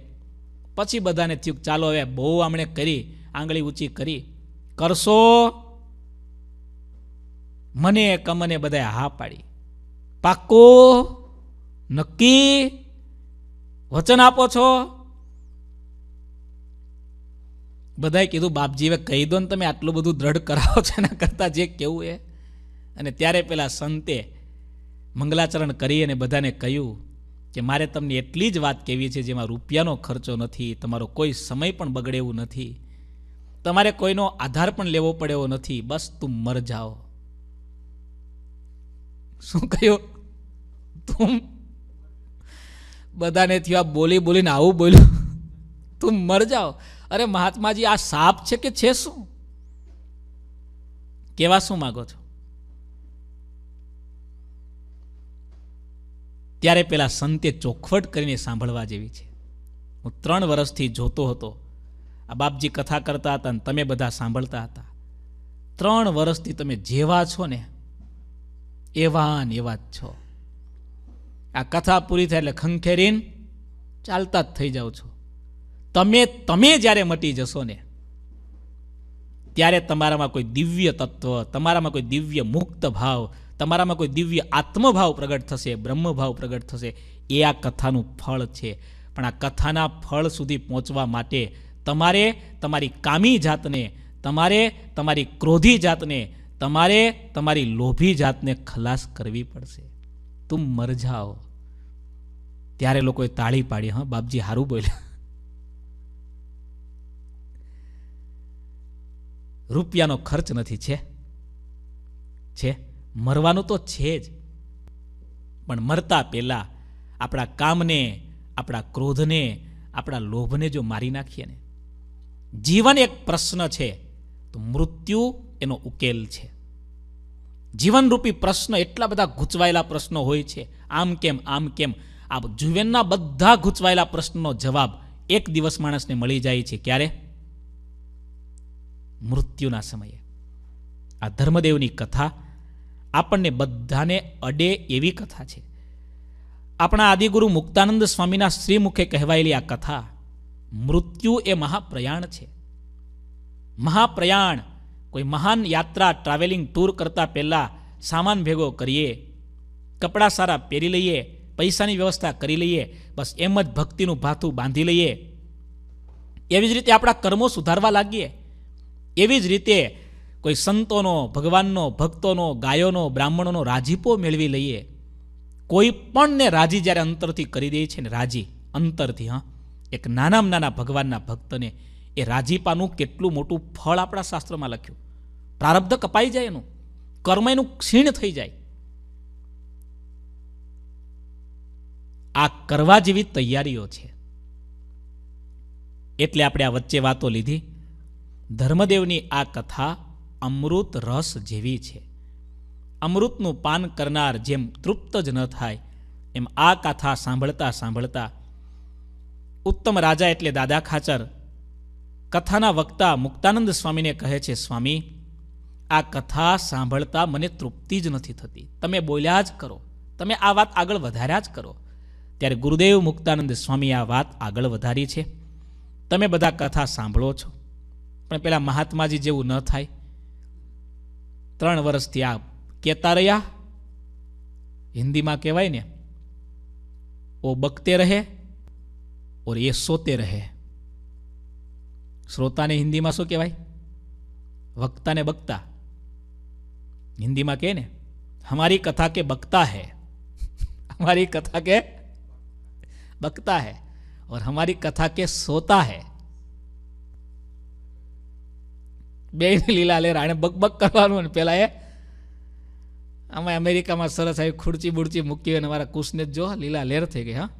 પછી બધાને થયું ચાલો હવે બહુ આમણે કરી આંગળી ઊંચી કરી કરશો મને કમને બધાએ હા પાડી પાક્કો નક્કી વચન આપો છો બધાએ કીધું બાપજી હવે કહી દો ને તમે આટલું બધું દ્રઢ કરાવો છો એના કરતાં જે કેવું એ અને ત્યારે પેલા સંતે મંગલાચરણ કરી અને બધાને કહ્યું કે મારે તમને એટલી જ વાત કહેવી છે જેમાં રૂપિયાનો ખર્ચો નથી તમારો કોઈ સમય પણ બગડે એવું નથી તમારે કોઈનો આધાર પણ લેવો પડે એવો નથી બસ તું મર જાઓ શું કહ્યું તું બધાને થયું આ બોલી બોલીને આવું બોલ્યું તું મર જાઓ અરે મહાત્માજી આ સાપ છે કે છે શું કેવા શું માગો છો ત્યારે પેલા સંતે ચોખવટ કરીને સાંભળવા જેવી છે હું ત્રણ વર્ષથી જોતો હતો આ બાપજી કથા કરતા હતા અને તમે બધા સાંભળતા હતા ત્રણ વર્ષથી તમે જેવા છો ને એવા ને એવા જ છો આ કથા પૂરી થાય એટલે ખંખેરીને ચાલતા જ થઈ જાઓ છો તમે તમે જ્યારે મટી જશો ને ત્યારે તમારામાં કોઈ દિવ્ય તત્વ તમારામાં કોઈ દિવ્ય મુક્ત ભાવ તમારામાં કોઈ દિવ્ય આત્મભાવ પ્રગટ થશે બ્રહ્મભાવ પ્રગટ થશે એ આ કથાનું ફળ છે પણ આ કથાના ફળ સુધી પહોંચવા માટે તમારે તમારી કામી જાતને તમારે તમારી ક્રોધી જાતને તમારે તમારી લોભી જાતને ખલાસ કરવી પડશે તું મર જાઓ ત્યારે લોકોએ તાળી પાડી હા બાપજી હારું બોલ્યા રૂપિયાનો ખર્ચ નથી છે છે મરવાનું તો છે જ પણ મરતા પહેલાં આપણા કામને આપણા ક્રોધને આપણા લોભને જો મારી નાખીએ ને જીવન એક પ્રશ્ન છે તો મૃત્યુ એનો ઉકેલ છે જીવનરૂપી પ્રશ્ન એટલા બધા ગૂંચવાયેલા પ્રશ્નો હોય છે આમ કેમ આમ કેમ આ જુવેનના બધા ગૂંચવાયેલા પ્રશ્નનો જવાબ એક દિવસ માણસને મળી જાય છે ક્યારે મૃત્યુના સમયે આ ધર્મદેવની કથા આપણને બધાને અડે એવી કથા છે આપણા આદિગુરુ મુક્તાનંદ સ્વામીના શ્રીમુખે કહેવાયેલી આ કથા મૃત્યુ એ મહાપ્રયાણ છે મહાપ્રયાણ કોઈ મહાન યાત્રા ટ્રાવેલિંગ ટૂર કરતાં પહેલાં સામાન ભેગો કરીએ કપડાં સારા પહેરી લઈએ પૈસાની વ્યવસ્થા કરી લઈએ બસ એમ જ ભક્તિનું ભાથું બાંધી લઈએ એવી જ રીતે આપણા કર્મો સુધારવા લાગીએ એવી જ રીતે કોઈ સંતોનો ભગવાનનો ભક્તોનો ગાયોનો બ્રાહ્મણોનો રાજીપો મેળવી લઈએ કોઈ પણને રાજી જ્યારે અંતરથી કરી દે છે ને રાજી અંતરથી હા એક નાનામાં નાના ભગવાનના ભક્તને એ રાજીપાનું કેટલું મોટું ફળ આપણા શાસ્ત્રમાં લખ્યું પ્રારબ્ધ કપાઈ જાય એનું કર્મ એનું ક્ષીણ થઈ જાય આ કરવા જેવી તૈયારીઓ છે એટલે આપણે આ વચ્ચે વાતો લીધી ધર્મદેવની આ કથા અમૃત રસ જેવી છે અમૃતનું પાન કરનાર જેમ તૃપ્ત જ ન થાય એમ આ કથા સાંભળતા સાંભળતા ઉત્તમ રાજા એટલે દાદા ખાચર કથાના વક્તા મુક્તાનંદ સ્વામીને કહે છે સ્વામી આ કથા સાંભળતા મને તૃપ્તિ જ નથી થતી તમે બોલ્યા જ કરો તમે આ વાત આગળ વધાર્યા જ કરો ત્યારે ગુરુદેવ મુક્તાનંદ સ્વામી આ વાત આગળ વધારી છે તમે બધા કથા સાંભળો છો પણ પેલા મહાત્માજી જેવું ન થાય तर वर्ष थी आ कहता रहा हिंदी में कहवाय वो बकते रहे और ये सोते रहे श्रोता ने हिंदी में शू कहवा वक्ता ने बकता हिंदी में कह हमारी कथा के बकता है हमारी कथा के बकता है और हमारी कथा के सोता है બે લીલા લેરા એણે બકબક કરવાનું અને પહેલાં એ આમાં અમેરિકામાં સરસ આવી ખુરચી બુરચી મૂકી અને મારા કુશને જ જો લીલા લેર થઈ ગઈ હા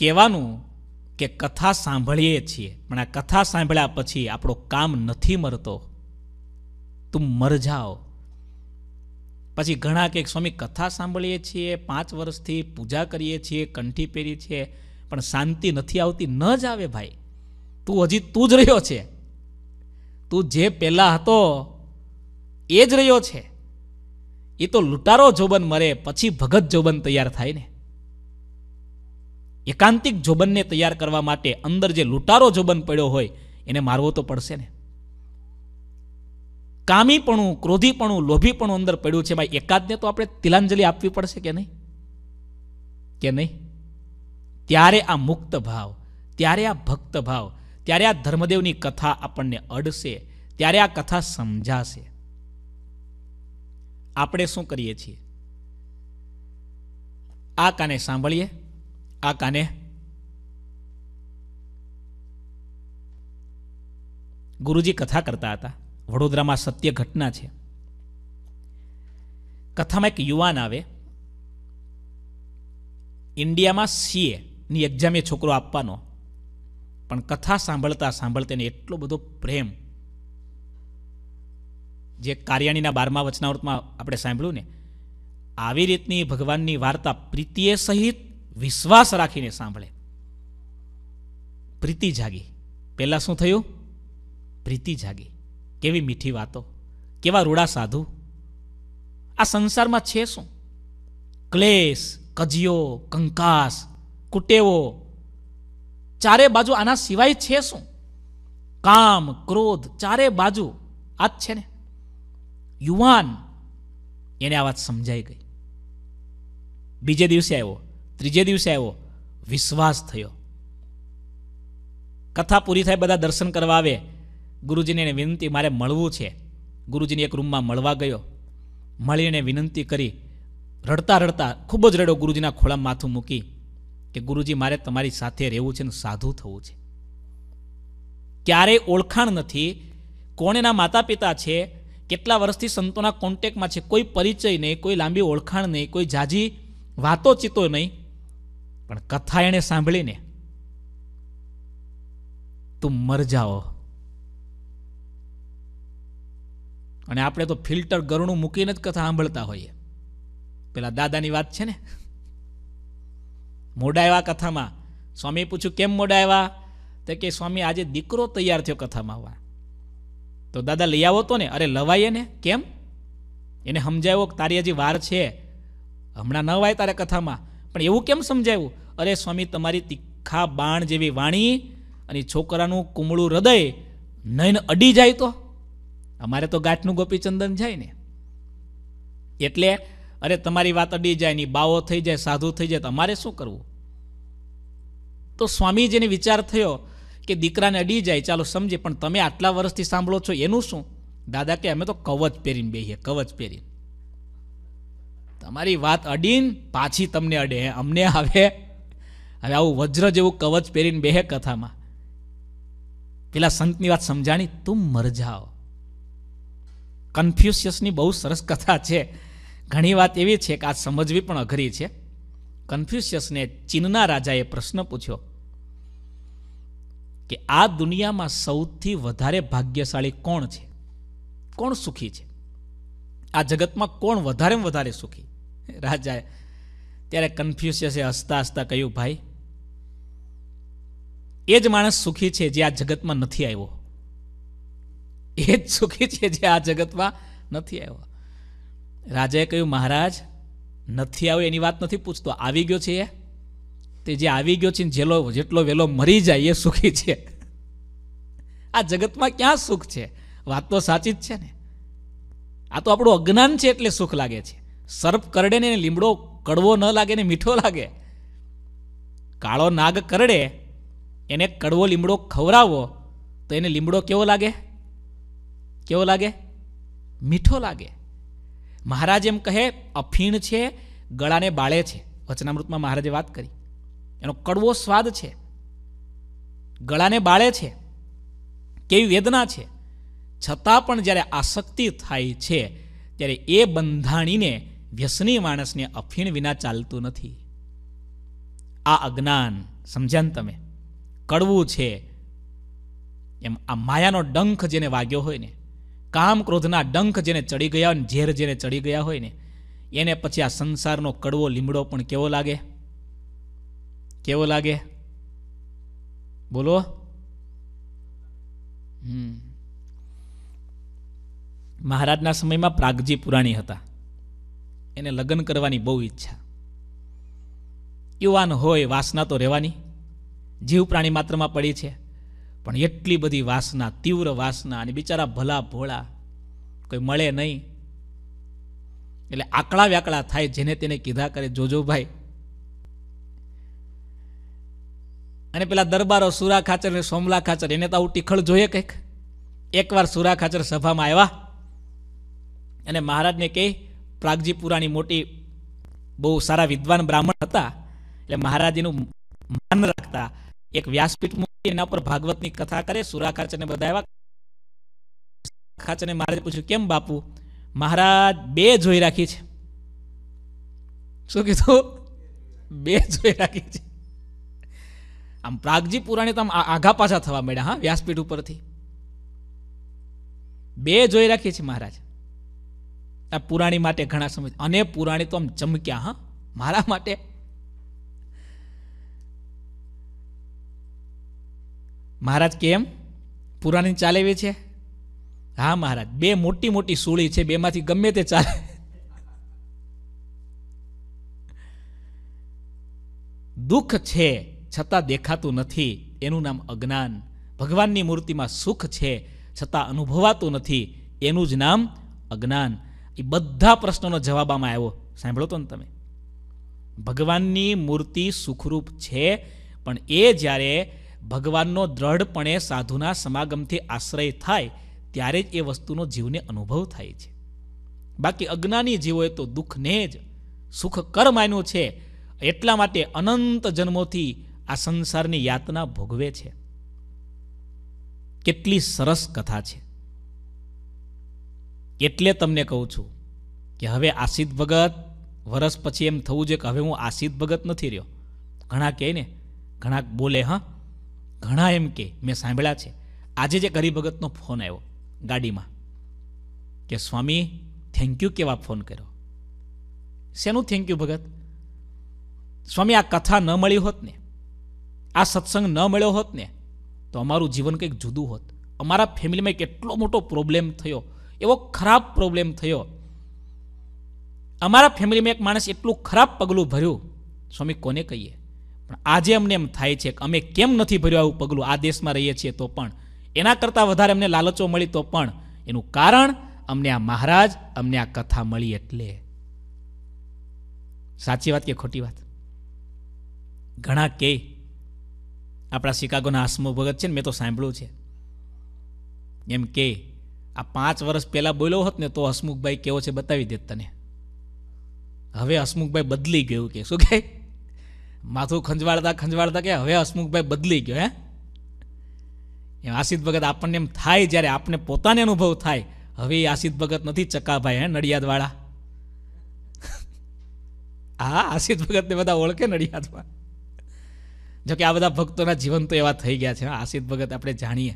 કહેવાનું કે કથા સાંભળીએ છીએ પણ આ કથા સાંભળ્યા પછી આપણો કામ નથી મરતો તું મર જાઓ પછી ઘણા કે સ્વામી કથા સાંભળીએ છીએ પાંચ વર્ષથી પૂજા કરીએ છીએ કંઠી પહેરીએ છીએ પણ શાંતિ નથી આવતી ન જ આવે ભાઈ તું હજી તું જ રહ્યો છે તું જે પહેલાં હતો એ જ રહ્યો છે એ તો લૂંટારો જોબન મરે પછી ભગત જોબન તૈયાર થાય ને એકાંતિક જોબનને તૈયાર કરવા માટે અંદર જે લૂંટારો જોબન પડ્યો હોય એને મારવો તો પડશે ને કામીપણું ક્રોધીપણું લોભીપણું અંદર પડ્યું છે ભાઈ એકાદને તો આપણે તિલાંજલિ આપવી પડશે કે નહીં કે નહીં ત્યારે આ મુક્ત ભાવ ત્યારે આ ભક્ત ભાવ ત્યારે આ ધર્મદેવની કથા આપણને અડશે ત્યારે આ કથા સમજાશે આપણે શું કરીએ છીએ આ કાને સાંભળીએ આ કાને ગુરુજી કથા કરતા હતા વડોદરામાં સત્ય ઘટના છે કથામાં એક યુવાન આવે ઇન્ડિયામાં સીએ ની એક્ઝામે છોકરો આપવાનો પણ કથા સાંભળતા સાંભળતા એને એટલો બધો પ્રેમ જે કાર્યાણીના બારમા વચનાવૃતમાં આપણે સાંભળ્યું ને આવી રીતની ભગવાનની વાર્તા પ્રીતિએ સહિત વિશ્વાસ રાખીને સાંભળે પ્રીતિ જાગી પહેલાં શું થયું પ્રીતિ જાગી કેવી મીઠી વાતો કેવા રૂડા સાધુ આ સંસારમાં છે શું ક્લેશ કજિયો કંકાસ કુટેવો ચારે બાજુ આના સિવાય છે શું કામ ક્રોધ ચારે બાજુ આ જ છે ને યુવાન એને આ વાત સમજાઈ ગઈ બીજે દિવસે આવ્યો ત્રીજે દિવસે આવ્યો વિશ્વાસ થયો કથા પૂરી થાય બધા દર્શન કરવા આવે ગુરુજીને એને વિનંતી મારે મળવું છે ગુરુજીને એક રૂમમાં મળવા ગયો મળીને વિનંતી કરી રડતા રડતા ખૂબ જ રડ્યો ગુરુજીના ખોળામાં માથું મૂકી કે ગુરુજી મારે તમારી સાથે રહેવું છે અને સાધુ થવું છે ક્યારેય ઓળખાણ નથી કોણેના માતા પિતા છે કેટલા વર્ષથી સંતોના કોન્ટેકમાં છે કોઈ પરિચય નહીં કોઈ લાંબી ઓળખાણ નહીં કોઈ જાજી વાતો ચીતો નહીં પણ કથા એણે સાંભળીને તું મર જાઓ અને આપણે તો ફિલ્ટર ગરુણું મૂકીને જ કથા સાંભળતા હોઈએ પેલા દાદાની વાત છે ને મોડા આવ્યા કથામાં સ્વામી પૂછ્યું કેમ મોડા આવ્યા તો કે સ્વામી આજે દીકરો તૈયાર થયો કથામાં આવવા તો દાદા લઈ આવો તો ને અરે લવાઈએ ને કેમ એને સમજાવ્યો કે તારી હજી વાર છે હમણાં ન વાય તારે કથામાં પણ એવું કેમ સમજાવ્યું અરે સ્વામી તમારી તીખા બાણ જેવી વાણી અને છોકરાનું કુમળું હૃદય નયન અડી જાય તો અમારે તો ગાંઠનું ગોપીચંદન જાય ને એટલે અરે તમારી વાત અડી જાય ની બાવો થઈ જાય સાધુ થઈ જાય તમારે શું કરવું તો સ્વામીજીને વિચાર થયો કે દીકરાને અડી જાય ચાલો સમજે પણ તમે આટલા વર્ષથી સાંભળો છો એનું શું દાદા કે અમે તો કવચ પહેરીને બેહીએ કવચ પહેરીને તમારી વાત અડીને પાછી તમને અડે અમને આવે હવે આવું વજ્ર જેવું કવચ પહેરીને બેહે કથામાં પેલા સંતની વાત સમજાણી તું મરજાઓ કન્ફ્યુશિયસની બહુ સરસ કથા છે ઘણી વાત એવી છે કે આ સમજવી પણ અઘરી છે કન્ફ્યુશિયસને ચીનના રાજાએ પ્રશ્ન પૂછ્યો કે આ દુનિયામાં સૌથી વધારે ભાગ્યશાળી કોણ છે કોણ સુખી છે આ જગતમાં કોણ વધારે વધારે સુખી રાજાએ ત્યારે કન્ફ્યુશિયસે હસતા હસતા કહ્યું ભાઈ એ જ માણસ સુખી છે જે આ જગતમાં નથી આવ્યો એ જ સુખી છે જે આ જગતમાં નથી આવ્યો રાજાએ કહ્યું મહારાજ નથી આવ્યો એની વાત નથી પૂછતો આવી ગયો છે એ તે જે આવી ગયો છે જેલો જેટલો વહેલો મરી જાય એ સુખી છે આ જગતમાં ક્યાં સુખ છે વાત તો સાચી જ છે ને આ તો આપણું અજ્ઞાન છે એટલે સુખ લાગે છે સર્પ કરડે ને લીમડો કડવો ન લાગે ને મીઠો લાગે કાળો નાગ કરડે એને કડવો લીમડો ખવડાવો તો એને લીમડો કેવો લાગે કેવો લાગે મીઠો લાગે મહારાજ એમ કહે અફીણ છે ગળાને બાળે છે વચનામૃતમાં મહારાજે વાત કરી એનો કડવો સ્વાદ છે ગળાને બાળે છે કેવી વેદના છે છતાં પણ જ્યારે આસક્તિ થાય છે ત્યારે એ બંધાણીને વ્યસની માણસને અફીણ વિના ચાલતું નથી આ અજ્ઞાન સમજ્યા ને તમે કડવું છે એમ આ માયાનો ડંખ જેને વાગ્યો હોય ને કામ ક્રોધના ડંખ જેને ચડી ગયા અને ઝેર જેને ચડી ગયા હોય ને એને પછી આ સંસારનો કડવો લીમડો પણ કેવો લાગે કેવો લાગે બોલો હમ મહારાજના સમયમાં પ્રાગજી પુરાણી હતા એને લગ્ન કરવાની બહુ ઈચ્છા યુવાન હોય વાસના તો રહેવાની જીવ પ્રાણી માત્રમાં પડી છે પણ એટલી બધી વાસના તીવ્ર વાસના અને બિચારા ભલા ભોળા કોઈ મળે નહીં એટલે આકળા વ્યાકળા થાય જેને તેને કીધા કરે જોજોભાઈ અને પેલા દરબારો સુરા ખાચર અને સોમલા ખાચર એને તો આવું ટીખળ જોઈએ કંઈક એકવાર સુરા ખાચર સભામાં આવ્યા અને મહારાજને કહે પ્રાગજીપુરાની મોટી બહુ સારા વિદ્વાન બ્રાહ્મણ હતા એટલે મહારાજ એનું માન રાખતા એક વ્યાસપીઠ મૂકી એના પર ભાગવતની કથા કરે સુરાખાચને બધા એવા ખાચને મહારાજ પૂછ્યું કેમ બાપુ મહારાજ બે જોઈ રાખી છે શું કીધું બે જોઈ રાખી છે આમ પ્રાગજી પુરાણી તો આમ આઘા પાછા થવા મળ્યા હા વ્યાસપીઠ ઉપરથી બે જોઈ રાખી છે મહારાજ આ પુરાણી માટે ઘણા સમય અને પુરાણી તો આમ ચમક્યા હા મારા માટે મહારાજ કેમ પુરાણી ચાલેવી છે હા મહારાજ બે મોટી મોટી સુળી છે બેમાંથી ગમે તે ચાલે દુઃખ છે છતાં દેખાતું નથી એનું નામ અજ્ઞાન ભગવાનની મૂર્તિમાં સુખ છે છતાં અનુભવાતું નથી એનું જ નામ અજ્ઞાન એ બધા પ્રશ્નોનો જવાબ આમાં આવ્યો સાંભળો તો ને તમે ભગવાનની મૂર્તિ સુખરૂપ છે પણ એ જ્યારે ભગવાનનો દ્રઢપણે સાધુના સમાગમથી આશ્રય થાય ત્યારે જ એ વસ્તુનો જીવને અનુભવ થાય છે બાકી અજ્ઞાની જીવોએ તો દુઃખને જ સુખ કર માન્યું છે એટલા માટે અનંત જન્મોથી આ સંસારની યાતના ભોગવે છે કેટલી સરસ કથા છે એટલે તમને કહું છું કે હવે આસિદ ભગત વરસ પછી એમ થવું જોઈએ કે હવે હું આસિદ ભગત નથી રહ્યો ઘણા કહે ને ઘણા બોલે હા ઘણા એમ કે મેં સાંભળ્યા છે આજે જે ભગતનો ફોન આવ્યો ગાડીમાં કે સ્વામી થેન્ક યુ કેવા ફોન કર્યો શેનું થેન્ક યુ ભગત સ્વામી આ કથા ન મળી હોત ને આ સત્સંગ ન મળ્યો હોત ને તો અમારું જીવન કંઈક જુદું હોત અમારા ફેમિલીમાં કેટલો મોટો પ્રોબ્લેમ થયો એવો ખરાબ પ્રોબ્લેમ થયો અમારા ફેમિલીમાં એક માણસ એટલું ખરાબ પગલું ભર્યું સ્વામી કોને કહીએ પણ આજે અમને એમ થાય છે કે અમે કેમ નથી ભર્યું આવું પગલું આ દેશમાં રહીએ છીએ તો પણ એના કરતાં વધારે અમને લાલચો મળી તો પણ એનું કારણ અમને આ મહારાજ અમને આ કથા મળી એટલે સાચી વાત કે ખોટી વાત ઘણા કે આપણા શિકાગોના આસમો ભગત છે ને મેં તો સાંભળ્યું છે એમ કે આ પાંચ વર્ષ પહેલાં બોલ્યો હોત ને તો હસમુખભાઈ કેવો છે બતાવી દેત તને હવે હસમુખભાઈ બદલી ગયું કે શું કહે માથું ખંજવાળતા ખંજવાળતા કે હવે હસમુખભાઈ બદલી ગયો હે એમ આસિદ ભગત આપણને એમ થાય જ્યારે આપણને પોતાને અનુભવ થાય હવે એ આસિદ ભગત નથી ચકાભાઈ હે નડિયાદવાળા હા [laughs] આસિદ ભગતને બધા ઓળખે નડિયાદમાં જોકે આ બધા ભક્તોના જીવન તો એવા થઈ ગયા છે આસિદ ભગત આપણે જાણીએ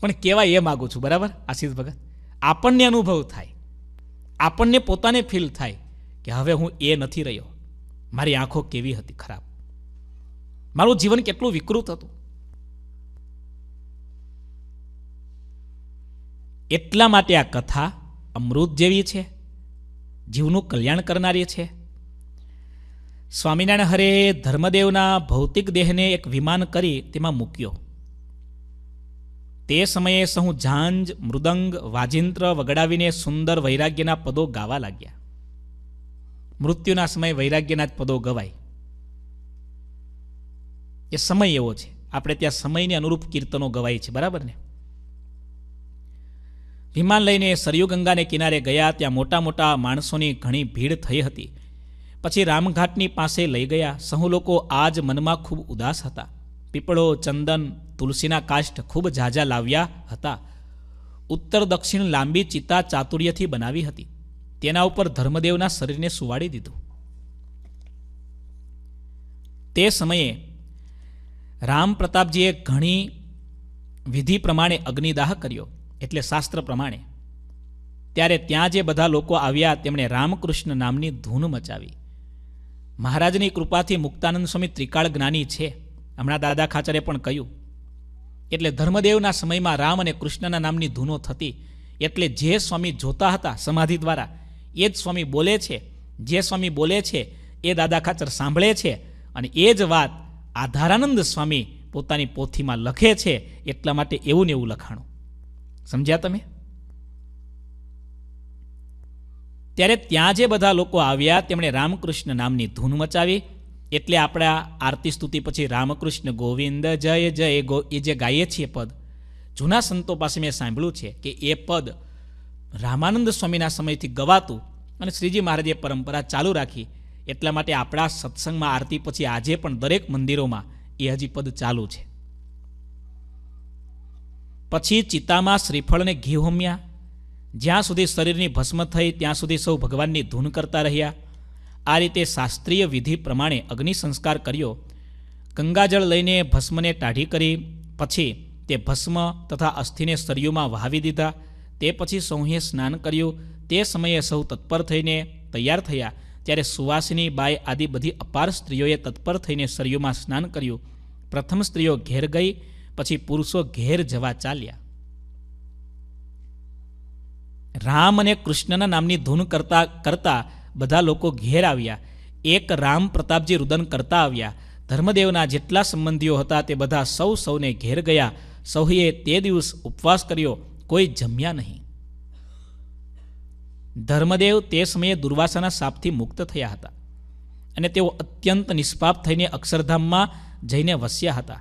પણ કહેવા એ માગું છું બરાબર આસિદ ભગત આપણને અનુભવ થાય આપણને પોતાને ફીલ થાય કે હવે હું એ નથી રહ્યો મારી આંખો કેવી હતી ખરાબ મારું જીવન કેટલું વિકૃત હતું એટલા માટે આ કથા અમૃત જેવી છે જીવનું કલ્યાણ કરનારી છે સ્વામિનારાયણ હરે ધર્મદેવના ભૌતિક દેહને એક વિમાન કરી તેમાં મૂક્યો તે સમયે સહુ ઝાંઝ મૃદંગ વાજિંત્ર વગડાવીને સુંદર વૈરાગ્યના પદો ગાવા લાગ્યા મૃત્યુના સમયે વૈરાગ્યના પદો ગવાય એ સમય એવો છે આપણે ત્યાં સમયને અનુરૂપ કીર્તનો ગવાય છે બરાબર ને વિમાન લઈને સરયુ ગંગાને કિનારે ગયા ત્યાં મોટા મોટા માણસોની ઘણી ભીડ થઈ હતી પછી રામઘાટની પાસે લઈ ગયા સહુ લોકો આજ મનમાં ખૂબ ઉદાસ હતા પીપળો ચંદન તુલસીના કાષ્ઠ ખૂબ ઝાઝા લાવ્યા હતા ઉત્તર દક્ષિણ લાંબી ચિત્તા ચાતુર્યથી બનાવી હતી તેના ઉપર ધર્મદેવના શરીરને સુવાડી દીધું તે સમયે રામ પ્રતાપજીએ ઘણી વિધિ પ્રમાણે અગ્નિદાહ કર્યો એટલે શાસ્ત્ર પ્રમાણે ત્યારે ત્યાં જે બધા લોકો આવ્યા તેમણે રામકૃષ્ણ નામની ધૂન મચાવી મહારાજની કૃપાથી મુક્તાનંદ સ્વામી ત્રિકાળ જ્ઞાની છે હમણાં દાદા ખાચરે પણ કહ્યું એટલે ધર્મદેવના સમયમાં રામ અને કૃષ્ણના નામની ધૂનો થતી એટલે જે સ્વામી જોતા હતા સમાધિ દ્વારા એ જ સ્વામી બોલે છે જે સ્વામી બોલે છે એ દાદા ખાચર સાંભળે છે અને એ જ વાત આધારાનંદ સ્વામી પોતાની પોથીમાં લખે છે એટલા માટે એવું ને એવું લખાણું સમજ્યા તમે ત્યારે ત્યાં જે બધા લોકો આવ્યા તેમણે રામકૃષ્ણ નામની ધૂન મચાવી એટલે આપણા આરતી સ્તુતિ પછી રામકૃષ્ણ ગોવિંદ જય જય ગો એ જે ગાઈએ છીએ પદ જૂના સંતો પાસે મેં સાંભળ્યું છે કે એ પદ રામાનંદ સ્વામીના સમયથી ગવાતું અને શ્રીજી મહારાજે પરંપરા ચાલુ રાખી એટલા માટે આપણા સત્સંગમાં આરતી પછી આજે પણ દરેક મંદિરોમાં એ હજી પદ ચાલુ છે પછી ચિત્તામાં શ્રીફળને ઘી હોમ્યા જ્યાં સુધી શરીરની ભસ્મ થઈ ત્યાં સુધી સૌ ભગવાનની ધૂન કરતા રહ્યા આ રીતે શાસ્ત્રીય વિધિ પ્રમાણે અગ્નિ સંસ્કાર કર્યો ગંગાજળ લઈને ભસ્મને ટાઢી કરી પછી તે ભસ્મ તથા અસ્થિને સરિયુમાં વહાવી દીધા તે પછી સૌએ સ્નાન કર્યું તે સમયે સૌ તત્પર થઈને તૈયાર થયા ત્યારે સુવાસિની બાય આદિ બધી અપાર સ્ત્રીઓએ તત્પર થઈને સરયુમાં સ્નાન કર્યું પ્રથમ સ્ત્રીઓ ઘેર ગઈ પછી પુરુષો ઘેર જવા ચાલ્યા રામ અને કૃષ્ણના નામની ધૂન કરતા કરતા બધા લોકો ઘેર આવ્યા એક રામ પ્રતાપજી રુદન કરતા આવ્યા ધર્મદેવના જેટલા સંબંધીઓ હતા તે બધા સૌ સૌને ઘેર ગયા સૌએ તે દિવસ ઉપવાસ કર્યો કોઈ જમ્યા નહીં ધર્મદેવ તે સમયે દુર્વાસાના શાપથી મુક્ત થયા હતા અને તેઓ અત્યંત નિષ્પાપ થઈને અક્ષરધામમાં જઈને વસ્યા હતા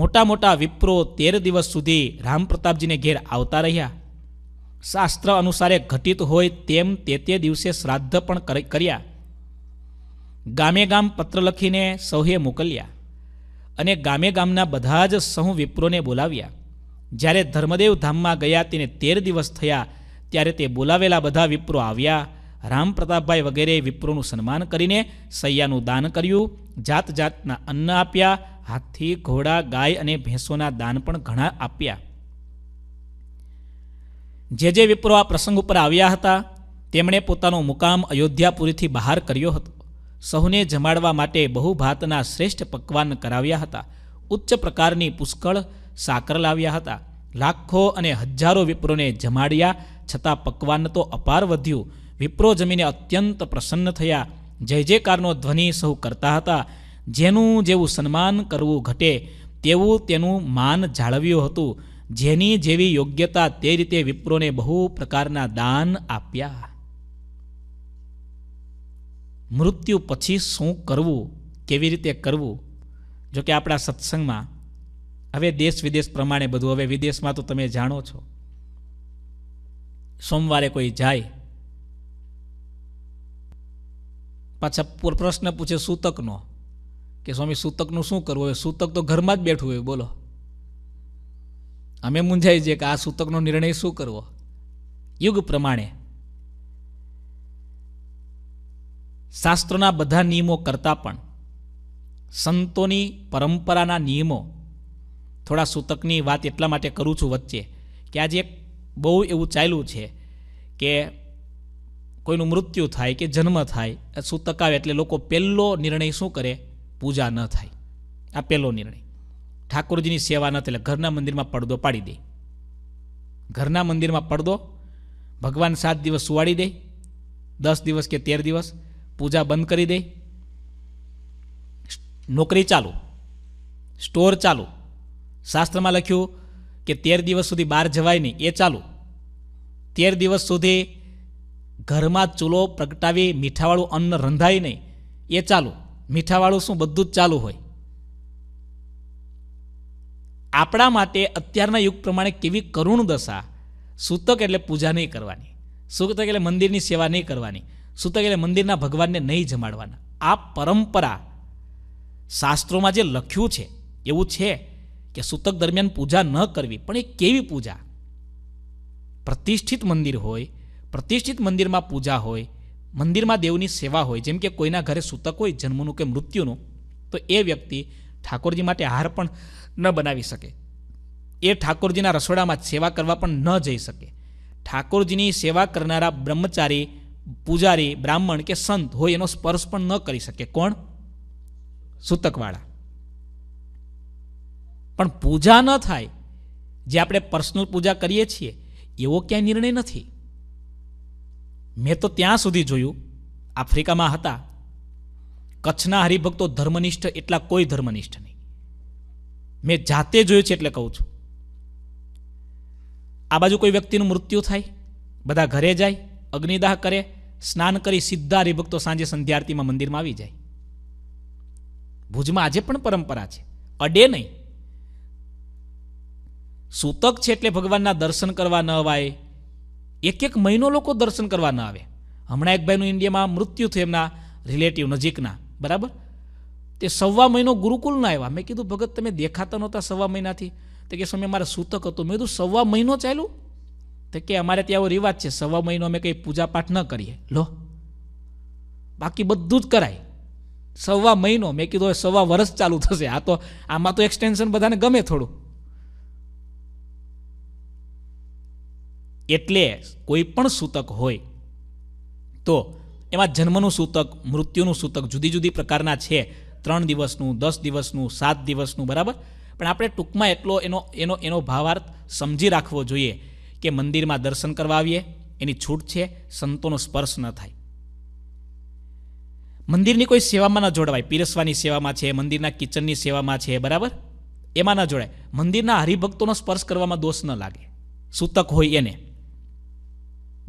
મોટા મોટા વિપ્રો તેર દિવસ સુધી રામપ્રતાપજીને ઘેર આવતા રહ્યા શાસ્ત્ર અનુસારે ઘટિત હોય તેમ તે તે દિવસે શ્રાદ્ધ પણ કર્યા ગામે ગામ પત્ર લખીને સૌએ મોકલ્યા અને ગામે ગામના બધા જ સહુ વિપ્રોને બોલાવ્યા જ્યારે ધર્મદેવ ધામમાં ગયા તેને તેર દિવસ થયા ત્યારે તે બોલાવેલા બધા વિપ્રો આવ્યા રામ પ્રતાપભાઈ વગેરે વિપ્રોનું સન્માન કરીને સૈયાનું દાન કર્યું જાત જાતના અન્ન આપ્યા હાથી ઘોડા ગાય અને ભેંસોના દાન પણ ઘણા આપ્યા જે જે વિપ્રો આ પ્રસંગ ઉપર આવ્યા હતા તેમણે પોતાનો મુકામ અયોધ્યાપુરીથી બહાર કર્યો હતો સહુને જમાડવા માટે બહુ ભાતના શ્રેષ્ઠ પકવાન કરાવ્યા હતા ઉચ્ચ પ્રકારની પુષ્કળ સાકર લાવ્યા હતા લાખો અને હજારો વિપ્રોને જમાડ્યા છતાં પકવાન તો અપાર વધ્યું વિપ્રો જમીને અત્યંત પ્રસન્ન થયા જય જયકારનો ધ્વનિ સહુ કરતા હતા જેનું જેવું સન્માન કરવું ઘટે તેવું તેનું માન જાળવ્યું હતું જેની જેવી યોગ્યતા તે રીતે વિપ્રોને બહુ પ્રકારના દાન આપ્યા મૃત્યુ પછી શું કરવું કેવી રીતે કરવું જોકે આપણા સત્સંગમાં હવે દેશ વિદેશ પ્રમાણે બધું હવે વિદેશમાં તો તમે જાણો છો સોમવારે કોઈ જાય પાછા પ્રશ્ન પૂછે સૂતકનો કે સ્વામી સૂતકનું શું કરવું હોય સૂતક તો ઘરમાં જ બેઠું હોય બોલો અમે મૂંઝાઈ જઈએ કે આ સૂતકનો નિર્ણય શું કરવો યુગ પ્રમાણે શાસ્ત્રોના બધા નિયમો કરતાં પણ સંતોની પરંપરાના નિયમો થોડા સૂતકની વાત એટલા માટે કરું છું વચ્ચે કે આજે બહુ એવું ચાલ્યું છે કે કોઈનું મૃત્યુ થાય કે જન્મ થાય સૂતક આવે એટલે લોકો પહેલો નિર્ણય શું કરે પૂજા ન થાય આ પહેલો નિર્ણય ઠાકોરજીની સેવા ન થાય એટલે ઘરના મંદિરમાં પડદો પાડી દે ઘરના મંદિરમાં પડદો ભગવાન સાત દિવસ સુવાડી દે દસ દિવસ કે તેર દિવસ પૂજા બંધ કરી દે નોકરી ચાલુ સ્ટોર ચાલુ શાસ્ત્રમાં લખ્યું કે તેર દિવસ સુધી બહાર જવાય નહીં એ ચાલુ તેર દિવસ સુધી ઘરમાં ચૂલો પ્રગટાવી મીઠાવાળું અન્ન રંધાય નહીં એ ચાલુ મીઠાવાળું શું બધું જ ચાલુ હોય આપણા માટે અત્યારના યુગ પ્રમાણે કેવી કરુણ દશા સૂતક એટલે પૂજા નહીં કરવાની સૂતક એટલે મંદિરની સેવા નહીં કરવાની સૂતક એટલે મંદિરના ભગવાનને નહીં જમાડવાના આ પરંપરા શાસ્ત્રોમાં જે લખ્યું છે એવું છે કે સૂતક દરમિયાન પૂજા ન કરવી પણ એ કેવી પૂજા પ્રતિષ્ઠિત મંદિર હોય પ્રતિષ્ઠિત મંદિરમાં પૂજા હોય મંદિરમાં દેવની સેવા હોય જેમ કે કોઈના ઘરે સૂતક હોય જન્મનું કે મૃત્યુનું તો એ વ્યક્તિ ઠાકોરજી માટે આહાર પણ ન બનાવી શકે એ ઠાકોરજીના રસોડામાં સેવા કરવા પણ ન જઈ શકે ઠાકોરજીની સેવા કરનારા બ્રહ્મચારી પૂજારી બ્રાહ્મણ કે સંત હોય એનો સ્પર્શ પણ ન કરી શકે કોણ સૂતકવાળા પણ પૂજા ન થાય જે આપણે પર્સનલ પૂજા કરીએ છીએ એવો ક્યાંય નિર્ણય નથી મેં તો ત્યાં સુધી જોયું આફ્રિકામાં હતા કચ્છના હરિભક્તો ધર્મનિષ્ઠ એટલા કોઈ ધર્મનિષ્ઠ નહીં મેં જાતે જોયું છે એટલે કહું છું આ બાજુ કોઈ વ્યક્તિનું મૃત્યુ થાય બધા ઘરે જાય અગ્નિદાહ કરે સ્નાન કરી સીધા હરિભક્તો સાંજે સંધ્યા મંદિરમાં આવી જાય ભુજમાં આજે પણ પરંપરા છે અડે નહીં સૂતક છે એટલે ભગવાનના દર્શન કરવા ન અવાય એક એક મહિનો લોકો દર્શન કરવા ન આવે હમણાં એક ભાઈનું ઇન્ડિયામાં મૃત્યુ થયું એમના રિલેટિવ નજીકના બરાબર તે સવા મહિનો ગુરુકુલના આવ્યા મેં કીધું ભગત તમે દેખાતા નહોતા સવા મહિનાથી તો કે સ્વામી અમારે સૂતક હતું મેં કીધું સવા મહિનો ચાલ્યું તો કે અમારે ત્યાં એવો રિવાજ છે સવા મહિનો અમે કંઈ પૂજાપાઠ ન કરીએ લો બાકી બધું જ કરાય સવા મહિનો મેં કીધું સવા વર્ષ ચાલુ થશે આ તો આમાં તો એક્સટેન્શન બધાને ગમે થોડું એટલે કોઈ પણ સૂતક હોય તો એમાં જન્મનું સૂતક મૃત્યુનું સૂતક જુદી જુદી પ્રકારના છે ત્રણ દિવસનું દસ દિવસનું સાત દિવસનું બરાબર પણ આપણે ટૂંકમાં એટલો એનો એનો એનો ભાવાર્થ સમજી રાખવો જોઈએ કે મંદિરમાં દર્શન કરવા આવીએ એની છૂટ છે સંતોનો સ્પર્શ ન થાય મંદિરની કોઈ સેવામાં ન જોડવાય પીરસવાની સેવામાં છે મંદિરના કિચનની સેવામાં છે બરાબર એમાં ન જોડાય મંદિરના હરિભક્તોનો સ્પર્શ કરવામાં દોષ ન લાગે સૂતક હોય એને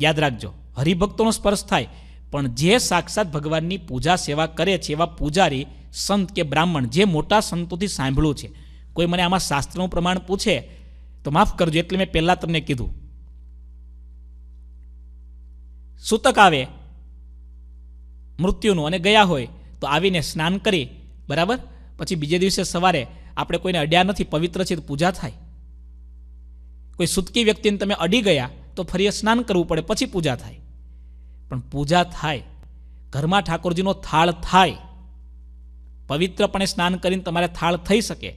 યાદ રાખજો હરિભક્તોનો સ્પર્શ થાય પણ જે સાક્ષાત ભગવાનની પૂજા સેવા કરે છે એવા પૂજારી સંત કે બ્રાહ્મણ જે મોટા સંતોથી સાંભળ્યું છે કોઈ મને આમાં શાસ્ત્રનું પ્રમાણ પૂછે તો માફ કરજો એટલે મેં પહેલાં તમને કીધું સૂતક આવે મૃત્યુનું અને ગયા હોય તો આવીને સ્નાન કરી બરાબર પછી બીજે દિવસે સવારે આપણે કોઈને અડ્યા નથી પવિત્ર છે પૂજા થાય કોઈ સૂતકી વ્યક્તિને તમે અડી ગયા તો ફરીએ સ્નાન કરવું પડે પછી પૂજા થાય પણ પૂજા થાય ઘરમાં ઠાકોરજીનો થાળ થાય પવિત્રપણે સ્નાન કરીને તમારે થાળ થઈ શકે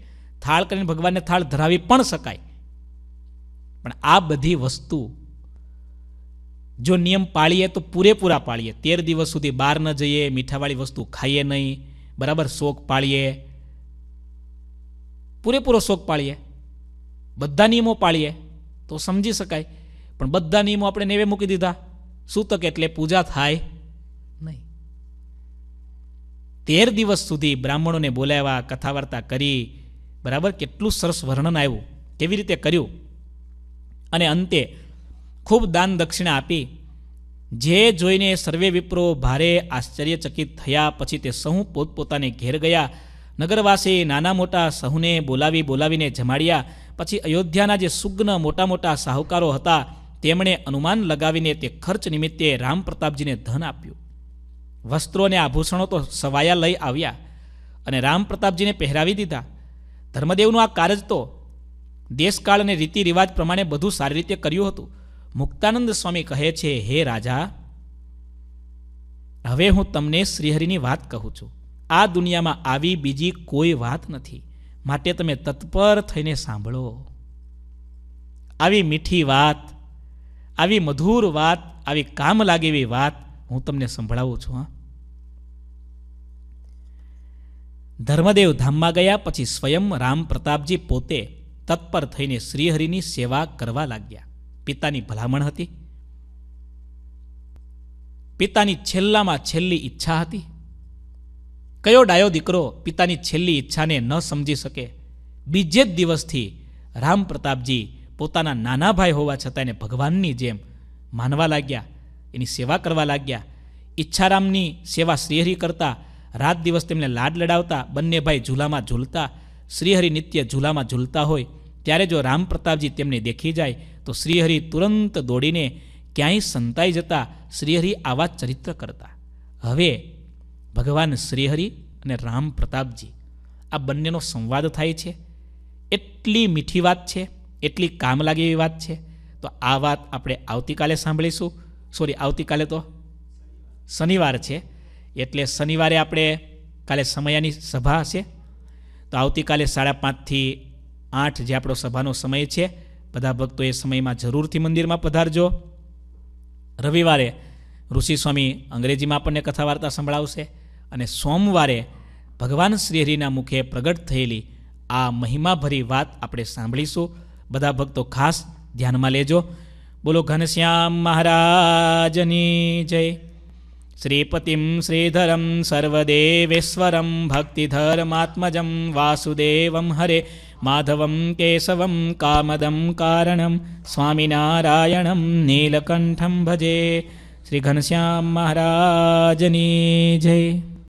થાળ કરીને ભગવાનને થાળ ધરાવી પણ શકાય પણ આ બધી વસ્તુ જો નિયમ પાળીએ તો પૂરેપૂરા પાળીએ તેર દિવસ સુધી બહાર ન જઈએ મીઠાવાળી વસ્તુ ખાઈએ નહીં બરાબર શોક પાળીએ પૂરેપૂરો શોક પાળીએ બધા નિયમો પાળીએ તો સમજી શકાય પણ બધા નિયમો આપણે નેવે મૂકી દીધા સૂતક એટલે પૂજા થાય નહીં તેર દિવસ સુધી બ્રાહ્મણોને બોલાવ્યા કથાવાર્તા કરી બરાબર કેટલું સરસ વર્ણન આવ્યું કેવી રીતે કર્યું અને અંતે ખૂબ દાન દક્ષિણા આપી જે જોઈને સર્વે વિપ્રો ભારે આશ્ચર્યચકિત થયા પછી તે સહુ પોતપોતાને ઘેર ગયા નગરવાસી નાના મોટા સહુને બોલાવી બોલાવીને જમાડ્યા પછી અયોધ્યાના જે સુગ્ન મોટા મોટા સાહુકારો હતા તેમણે અનુમાન લગાવીને તે ખર્ચ નિમિત્તે રામ પ્રતાપજીને ધન આપ્યું વસ્ત્રો અને આભૂષણો તો સવાયા લઈ આવ્યા અને રામ પ્રતાપજીને પહેરાવી દીધા ધર્મદેવનું આ કાર્ય તો દેશકાળ અને રીતિ રિવાજ પ્રમાણે બધું સારી રીતે કર્યું હતું મુક્તાનંદ સ્વામી કહે છે હે રાજા હવે હું તમને શ્રીહરિની વાત કહું છું આ દુનિયામાં આવી બીજી કોઈ વાત નથી માટે તમે તત્પર થઈને સાંભળો આવી મીઠી વાત આવી મધુર વાત આવી કામ લાગે એવી વાત હું તમને સંભળાવું છું હા ધર્મદેવ ધામમાં ગયા પછી સ્વયં રામ પ્રતાપજી પોતે તત્પર થઈને શ્રીહરિની સેવા કરવા લાગ્યા પિતાની ભલામણ હતી પિતાની છેલ્લામાં છેલ્લી ઈચ્છા હતી કયો ડાયો દીકરો પિતાની છેલ્લી ઈચ્છાને ન સમજી શકે બીજે જ દિવસથી રામ પ્રતાપજી પોતાના નાના ભાઈ હોવા છતાં એને ભગવાનની જેમ માનવા લાગ્યા એની સેવા કરવા લાગ્યા ઈચ્છારામની સેવા શ્રીહરિ કરતા રાત દિવસ તેમને લાડ લડાવતા બંને ભાઈ ઝૂલામાં ઝૂલતા શ્રીહરિ નિત્ય ઝૂલામાં ઝૂલતા હોય ત્યારે જો રામ પ્રતાપજી તેમને દેખી જાય તો શ્રીહરિ તુરંત દોડીને ક્યાંય સંતાઈ જતા શ્રીહરિ આવા ચરિત્ર કરતા હવે ભગવાન શ્રીહરિ અને રામ પ્રતાપજી આ બંનેનો સંવાદ થાય છે એટલી મીઠી વાત છે એટલી કામ લાગે એવી વાત છે તો આ વાત આપણે આવતીકાલે સાંભળીશું સોરી આવતીકાલે તો શનિવાર છે એટલે શનિવારે આપણે કાલે સમયાની સભા હશે તો આવતીકાલે સાડા પાંચથી આઠ જે આપણો સભાનો સમય છે બધા ભક્તો એ સમયમાં જરૂરથી મંદિરમાં પધારજો રવિવારે ઋષિ સ્વામી અંગ્રેજીમાં આપણને કથા વાર્તા સંભળાવશે અને સોમવારે ભગવાન શ્રીહરિના મુખે પ્રગટ થયેલી આ મહિમાભરી વાત આપણે સાંભળીશું बधा भक्तो ध्यानमा लेजो बोलो घनश्याम महाराजनी जय श्रीपतिं श्रीधरम सर्वदेवेश्वरं भक्तिधरमात्मजं वासुदेवं हरे माधवं केशवं कामदं कारणं स्वामिनारायणं नीलकंठम भजे श्री घनश्याम महाराजनि जय